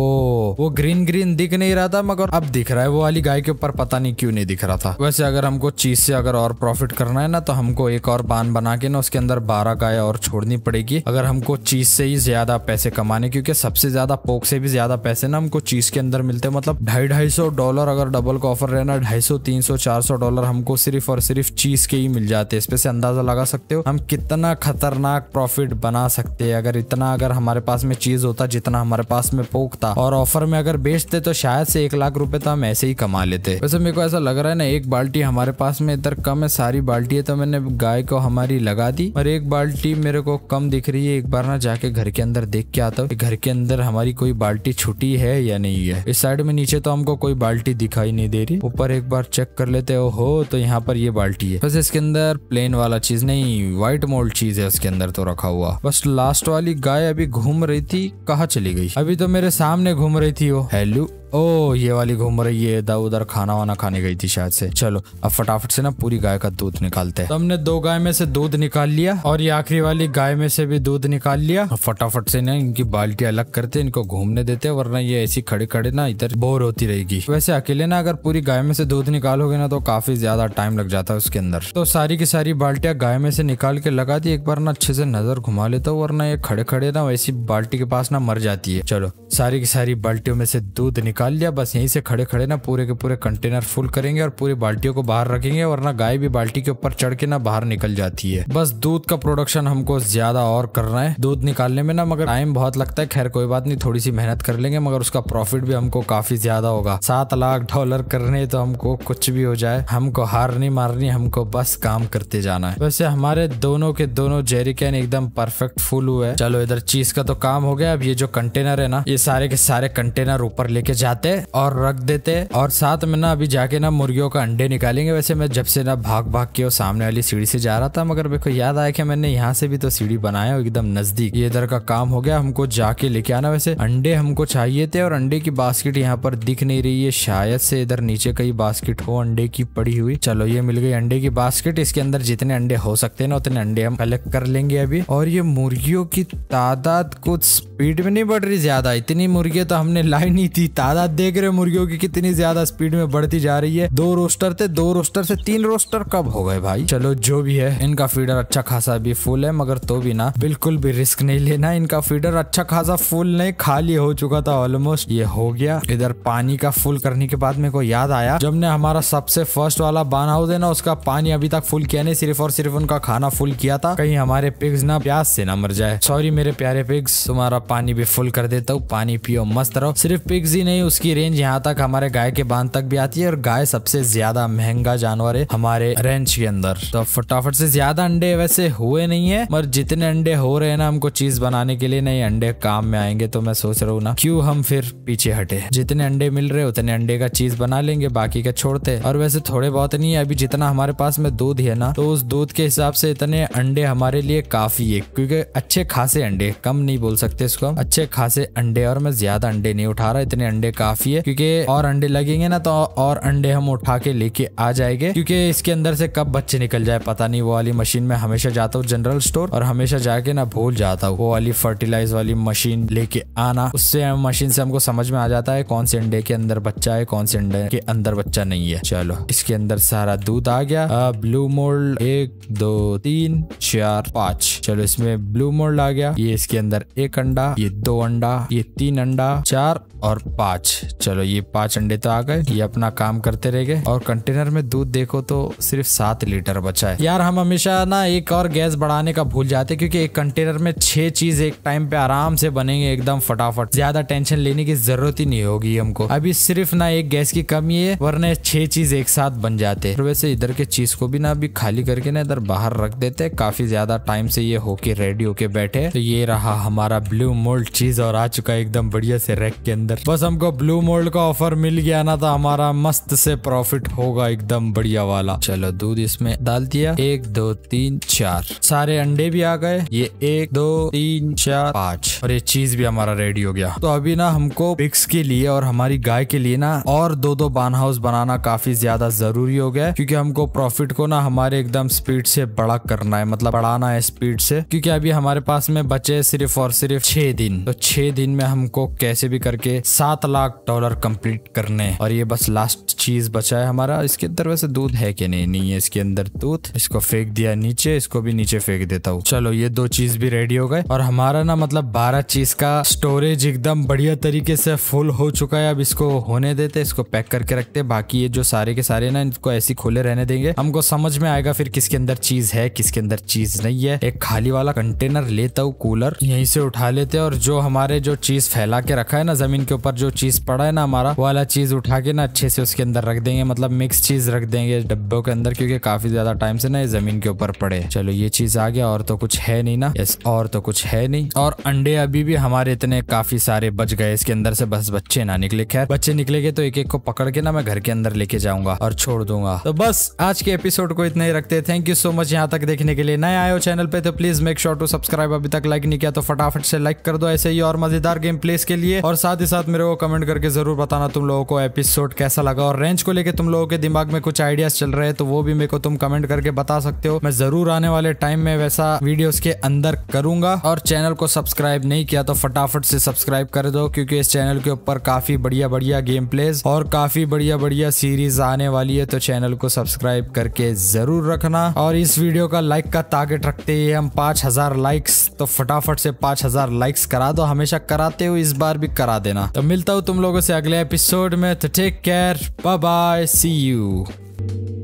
वो ग्रीन ग्रीन दिख नहीं रहा था मगर अब दिख रहा है वो वाली गाय के ऊपर पता नहीं क्यों नहीं दिख रहा था वैसे अगर हमको चीज से अगर और प्रॉफिट करना है ना तो हमको एक और बान बना के ना उसके अंदर बारह गाय और छोड़नी पड़ेगी अगर हमको चीज से ही ज्यादा पैसे कमाने क्योंकि सबसे ज्यादा पोक से भी ज्यादा पैसे ना हमको चीज के अंदर मिलते मतलब ढाई ढाई सौ डॉलर अगर डबल का ऑफर रहना ढाई सौ तीन सौ चार सौ डॉलर हमको सिर्फ और सिर्फ चीज के ही मिल जाते हैं इस पे से अंदाजा लगा सकते हो हम कितना खतरनाक प्रॉफिट प्रॉफिट बना सकते अगर इतना अगर हमारे पास में चीज होता जितना हमारे पास में पोक था और ऑफर में अगर बेचते तो शायद से एक लाख रुपए तो हम ऐसे ही कमा लेते वैसे मेरे को ऐसा लग रहा है ना एक बाल्टी हमारे पास में इधर कम है सारी बाल्टी है तो मैंने गाय को हमारी लगा दी और एक बाल्टी मेरे को कम दिख रही है एक बार ना जाके घर के अंदर देख के आता हूँ घर के अंदर हमारी कोई बाल्टी छुटी है या नहीं है इस साइड में नीचे तो हमको कोई बाल्टी दिखाई नहीं दे रही ऊपर एक बार चेक कर लेते हो हो तो यहाँ पर ये बाल्टी है बस इसके अंदर प्लेन वाला चीज नहीं व्हाइट मोल्ड चीज है उसके अंदर तो रखा रखा हुआ बस लास्ट वाली गाय अभी घूम रही थी कहाँ चली गई अभी तो मेरे सामने घूम रही थी वो हेलो ओ ये वाली घूम रही है इधर उधर खाना वाना खाने गई थी शायद से चलो अब फटाफट से ना पूरी गाय का दूध निकालते हैं तो हमने दो गाय में से दूध निकाल लिया और ये आखिरी वाली गाय में से भी दूध निकाल लिया फटाफट से ना इनकी बाल्टी अलग करते इनको घूमने देते वरना ये ऐसी खड़े खड़े ना इधर बोर होती रहेगी वैसे अकेले ना अगर पूरी गाय में से दूध निकालोगे ना तो काफी ज्यादा टाइम लग जाता है उसके अंदर तो सारी की सारी बाल्टिया गाय में से निकाल के लगा दी एक बार ना अच्छे से नजर घुमा लेता वरना ये खड़े खड़े ना वैसी बाल्टी के पास ना मर जाती है चलो सारी की सारी बाल्टियों में से दूध निकाल निकाल लिया बस यहीं से खड़े खड़े ना पूरे के पूरे कंटेनर फुल करेंगे और पूरी बाल्टियों को बाहर रखेंगे वरना गाय भी बाल्टी के ऊपर चढ़ के ना बाहर निकल जाती है बस दूध का प्रोडक्शन हमको ज्यादा और करना है दूध निकालने में ना मगर टाइम बहुत लगता है खैर कोई बात नहीं थोड़ी सी मेहनत कर लेंगे मगर उसका प्रॉफिट भी हमको काफी ज्यादा होगा सात लाख डॉलर करने तो हमको कुछ भी हो जाए हमको हार नहीं मारनी हमको बस काम करते जाना है वैसे हमारे दोनों के दोनों जेरी कैन एकदम परफेक्ट फुल हुए चलो इधर चीज का तो काम हो गया अब ये जो कंटेनर है ना ये सारे के सारे कंटेनर ऊपर लेके जा जाते और रख देते और साथ में ना अभी जाके ना मुर्गियों का अंडे निकालेंगे वैसे मैं जब से ना भाग भाग के वो सामने वाली सीढ़ी से जा रहा था मगर मेरे को याद आया कि मैंने यहाँ से भी तो सीढ़ी बनाया एकदम नजदीक ये इधर का काम हो गया हमको जाके लेके आना वैसे अंडे हमको चाहिए थे और अंडे की बास्केट यहाँ पर दिख नहीं रही है शायद से इधर नीचे कई बास्केट हो अंडे की पड़ी हुई चलो ये मिल गई अंडे की बास्केट इसके अंदर जितने अंडे हो सकते हैं ना उतने अंडे हम कलेक्ट कर लेंगे अभी और ये मुर्गियों की तादाद कुछ स्पीड में नहीं बढ़ रही ज्यादा इतनी मुर्गियां तो हमने लाई नहीं थी तादाद आप देख रहे हो मुर्गियों की कितनी ज्यादा स्पीड में बढ़ती जा रही है दो रोस्टर थे दो रोस्टर से तीन रोस्टर कब हो गए भाई चलो जो भी है इनका फीडर अच्छा खासा भी फुल है मगर तो भी ना बिल्कुल भी रिस्क नहीं लेना इनका फीडर अच्छा खासा फुल नहीं खाली हो चुका था ऑलमोस्ट ये हो गया इधर पानी का फुल करने के बाद मेरे को याद आया जब ने हमारा सबसे फर्स्ट वाला बान हाउस है ना उसका पानी अभी तक फुल किया नहीं सिर्फ और सिर्फ उनका खाना फुल किया था कहीं हमारे पिग्स ना प्यास से ना मर जाए सॉरी मेरे प्यारे पिग्स तुम्हारा पानी भी फुल कर देता हूँ पानी पियो मस्त रहो सिर्फ पिग्स ही नहीं उसकी रेंज यहाँ तक हमारे गाय के बांध तक भी आती है और गाय सबसे ज्यादा महंगा जानवर है हमारे रेंज के अंदर तो फटाफट से ज्यादा अंडे वैसे हुए नहीं है मगर जितने अंडे हो रहे हैं ना हमको चीज बनाने के लिए नहीं अंडे काम में आएंगे तो मैं सोच रहा हूँ ना क्यूँ हम फिर पीछे हटे जितने अंडे मिल रहे उतने अंडे का चीज बना लेंगे बाकी का छोड़ते और वैसे थोड़े बहुत नहीं है अभी जितना हमारे पास में दूध है ना तो उस दूध के हिसाब से इतने अंडे हमारे लिए काफी है क्योंकि अच्छे खासे अंडे कम नहीं बोल सकते इसको हम अच्छे खासे अंडे और मैं ज्यादा अंडे नहीं उठा रहा इतने अंडे काफी है क्योंकि और अंडे लगेंगे ना तो और अंडे हम उठा के लेके आ जाएंगे क्योंकि इसके अंदर से कब बच्चे निकल जाए पता नहीं वो वाली मशीन में हमेशा जाता हूँ जनरल स्टोर और हमेशा जाके ना भूल जाता हूँ वो वाली फर्टिलाइज वाली मशीन लेके आना उससे मशीन से हमको समझ में आ जाता है कौन से अंडे के अंदर बच्चा है कौन से अंडे के अंदर बच्चा नहीं है चलो इसके अंदर सारा दूध आ गया आ, ब्लू मोल्ड एक दो तीन चार पांच चलो इसमें ब्लू मोल्ड आ गया ये इसके अंदर एक अंडा ये दो अंडा ये तीन अंडा चार और पांच पांच चलो ये पांच अंडे तो आ गए ये अपना काम करते रह गए और कंटेनर में दूध देखो तो सिर्फ सात लीटर बचा है यार हम हमेशा ना एक और गैस बढ़ाने का भूल जाते क्योंकि एक कंटेनर में छह चीज एक टाइम पे आराम से बनेंगे एकदम फटाफट ज्यादा टेंशन लेने की जरूरत ही नहीं होगी हमको अभी सिर्फ ना एक गैस की कमी है वरना छह चीज एक साथ बन जाते तो वैसे इधर के चीज को भी ना अभी खाली करके ना इधर बाहर रख देते काफी ज्यादा टाइम से ये होके रेडी होके बैठे तो ये रहा हमारा ब्लू मोल्ड चीज और आ चुका एकदम बढ़िया से रैक के अंदर बस हमको ब्लू मोल्ड का ऑफर मिल गया ना तो हमारा मस्त से प्रॉफिट होगा एकदम बढ़िया वाला चलो दूध इसमें डाल दिया एक दो तीन चार सारे अंडे भी आ गए ये एक दो तीन चार पाँच और ये चीज भी हमारा रेडी हो गया तो अभी ना हमको पिक्स के लिए और हमारी गाय के लिए ना और दो दो बान हाउस बनाना काफी ज्यादा जरूरी हो गया क्योंकि हमको प्रॉफिट को ना हमारे एकदम स्पीड से बड़ा करना है मतलब बढ़ाना है स्पीड से क्योंकि अभी हमारे पास में बचे सिर्फ और सिर्फ छह दिन तो छह दिन में हमको कैसे भी करके सात लाख लाख डॉलर कंप्लीट करने और ये बस लास्ट चीज बचा है हमारा इसके अंदर वैसे दूध है कि नहीं नहीं है इसके अंदर दूध इसको फेंक दिया नीचे इसको भी नीचे फेंक देता हूँ चलो ये दो चीज भी रेडी हो गए और हमारा ना मतलब बारह चीज का स्टोरेज एकदम बढ़िया तरीके से फुल हो चुका है अब इसको होने देते इसको पैक करके रखते बाकी ये जो सारे के सारे ना इनको ऐसे खोले रहने देंगे हमको समझ में आएगा फिर किसके अंदर चीज है किसके अंदर चीज नहीं है एक खाली वाला कंटेनर लेता हूँ कूलर यहीं से उठा लेते और जो हमारे जो चीज फैला के रखा है ना जमीन के ऊपर जो चीज चीज पड़ा है ना हमारा वो वाला चीज उठा के ना अच्छे से उसके अंदर रख देंगे मतलब मिक्स चीज रख देंगे डब्बों के अंदर क्योंकि काफी ज्यादा टाइम से ना ये जमीन के ऊपर पड़े चलो ये चीज आ गया और तो कुछ है नहीं ना यस और तो कुछ है नहीं और अंडे अभी भी हमारे इतने काफी सारे बच गए इसके अंदर से बस बच्चे ना निकले खैर बच्चे निकलेगे तो एक एक को पकड़ के ना मैं घर के अंदर लेके जाऊंगा और छोड़ दूंगा तो बस आज के एपिसोड को इतना ही रखते थैंक यू सो मच यहाँ तक देखने के लिए नए आयो चैनल पे तो please make sure to subscribe अभी तक लाइक नहीं किया तो फटाफट से लाइक कर दो ऐसे ही और मजेदार गेम प्लेस के लिए और साथ ही साथ मेरे को कमेंट कमेंट करके ज़रूर बताना तुम लोगों को एपिसोड कैसा लगा और रेंज को लेकर तुम लोगों के दिमाग में कुछ आइडियाज़ चल रहे हैं तो वो भी मेरे को तुम कमेंट करके बता सकते हो मैं ज़रूर आने वाले टाइम में वैसा वीडियोस के अंदर करूंगा और चैनल को सब्सक्राइब नहीं किया तो फटाफट से सब्सक्राइब कर दो क्योंकि इस चैनल के ऊपर काफ़ी बढ़िया बढ़िया गेम प्लेज और काफ़ी बढ़िया बढ़िया सीरीज आने वाली है तो चैनल को सब्सक्राइब करके ज़रूर रखना और इस वीडियो का लाइक का टारगेट रखते ही हम पाँच लाइक्स तो फटाफट से पाँच लाइक्स करा दो हमेशा कराते हो इस बार भी करा देना तो मिलता हूँ तुम लोगों से अगले एपिसोड में तो take care bye bye see you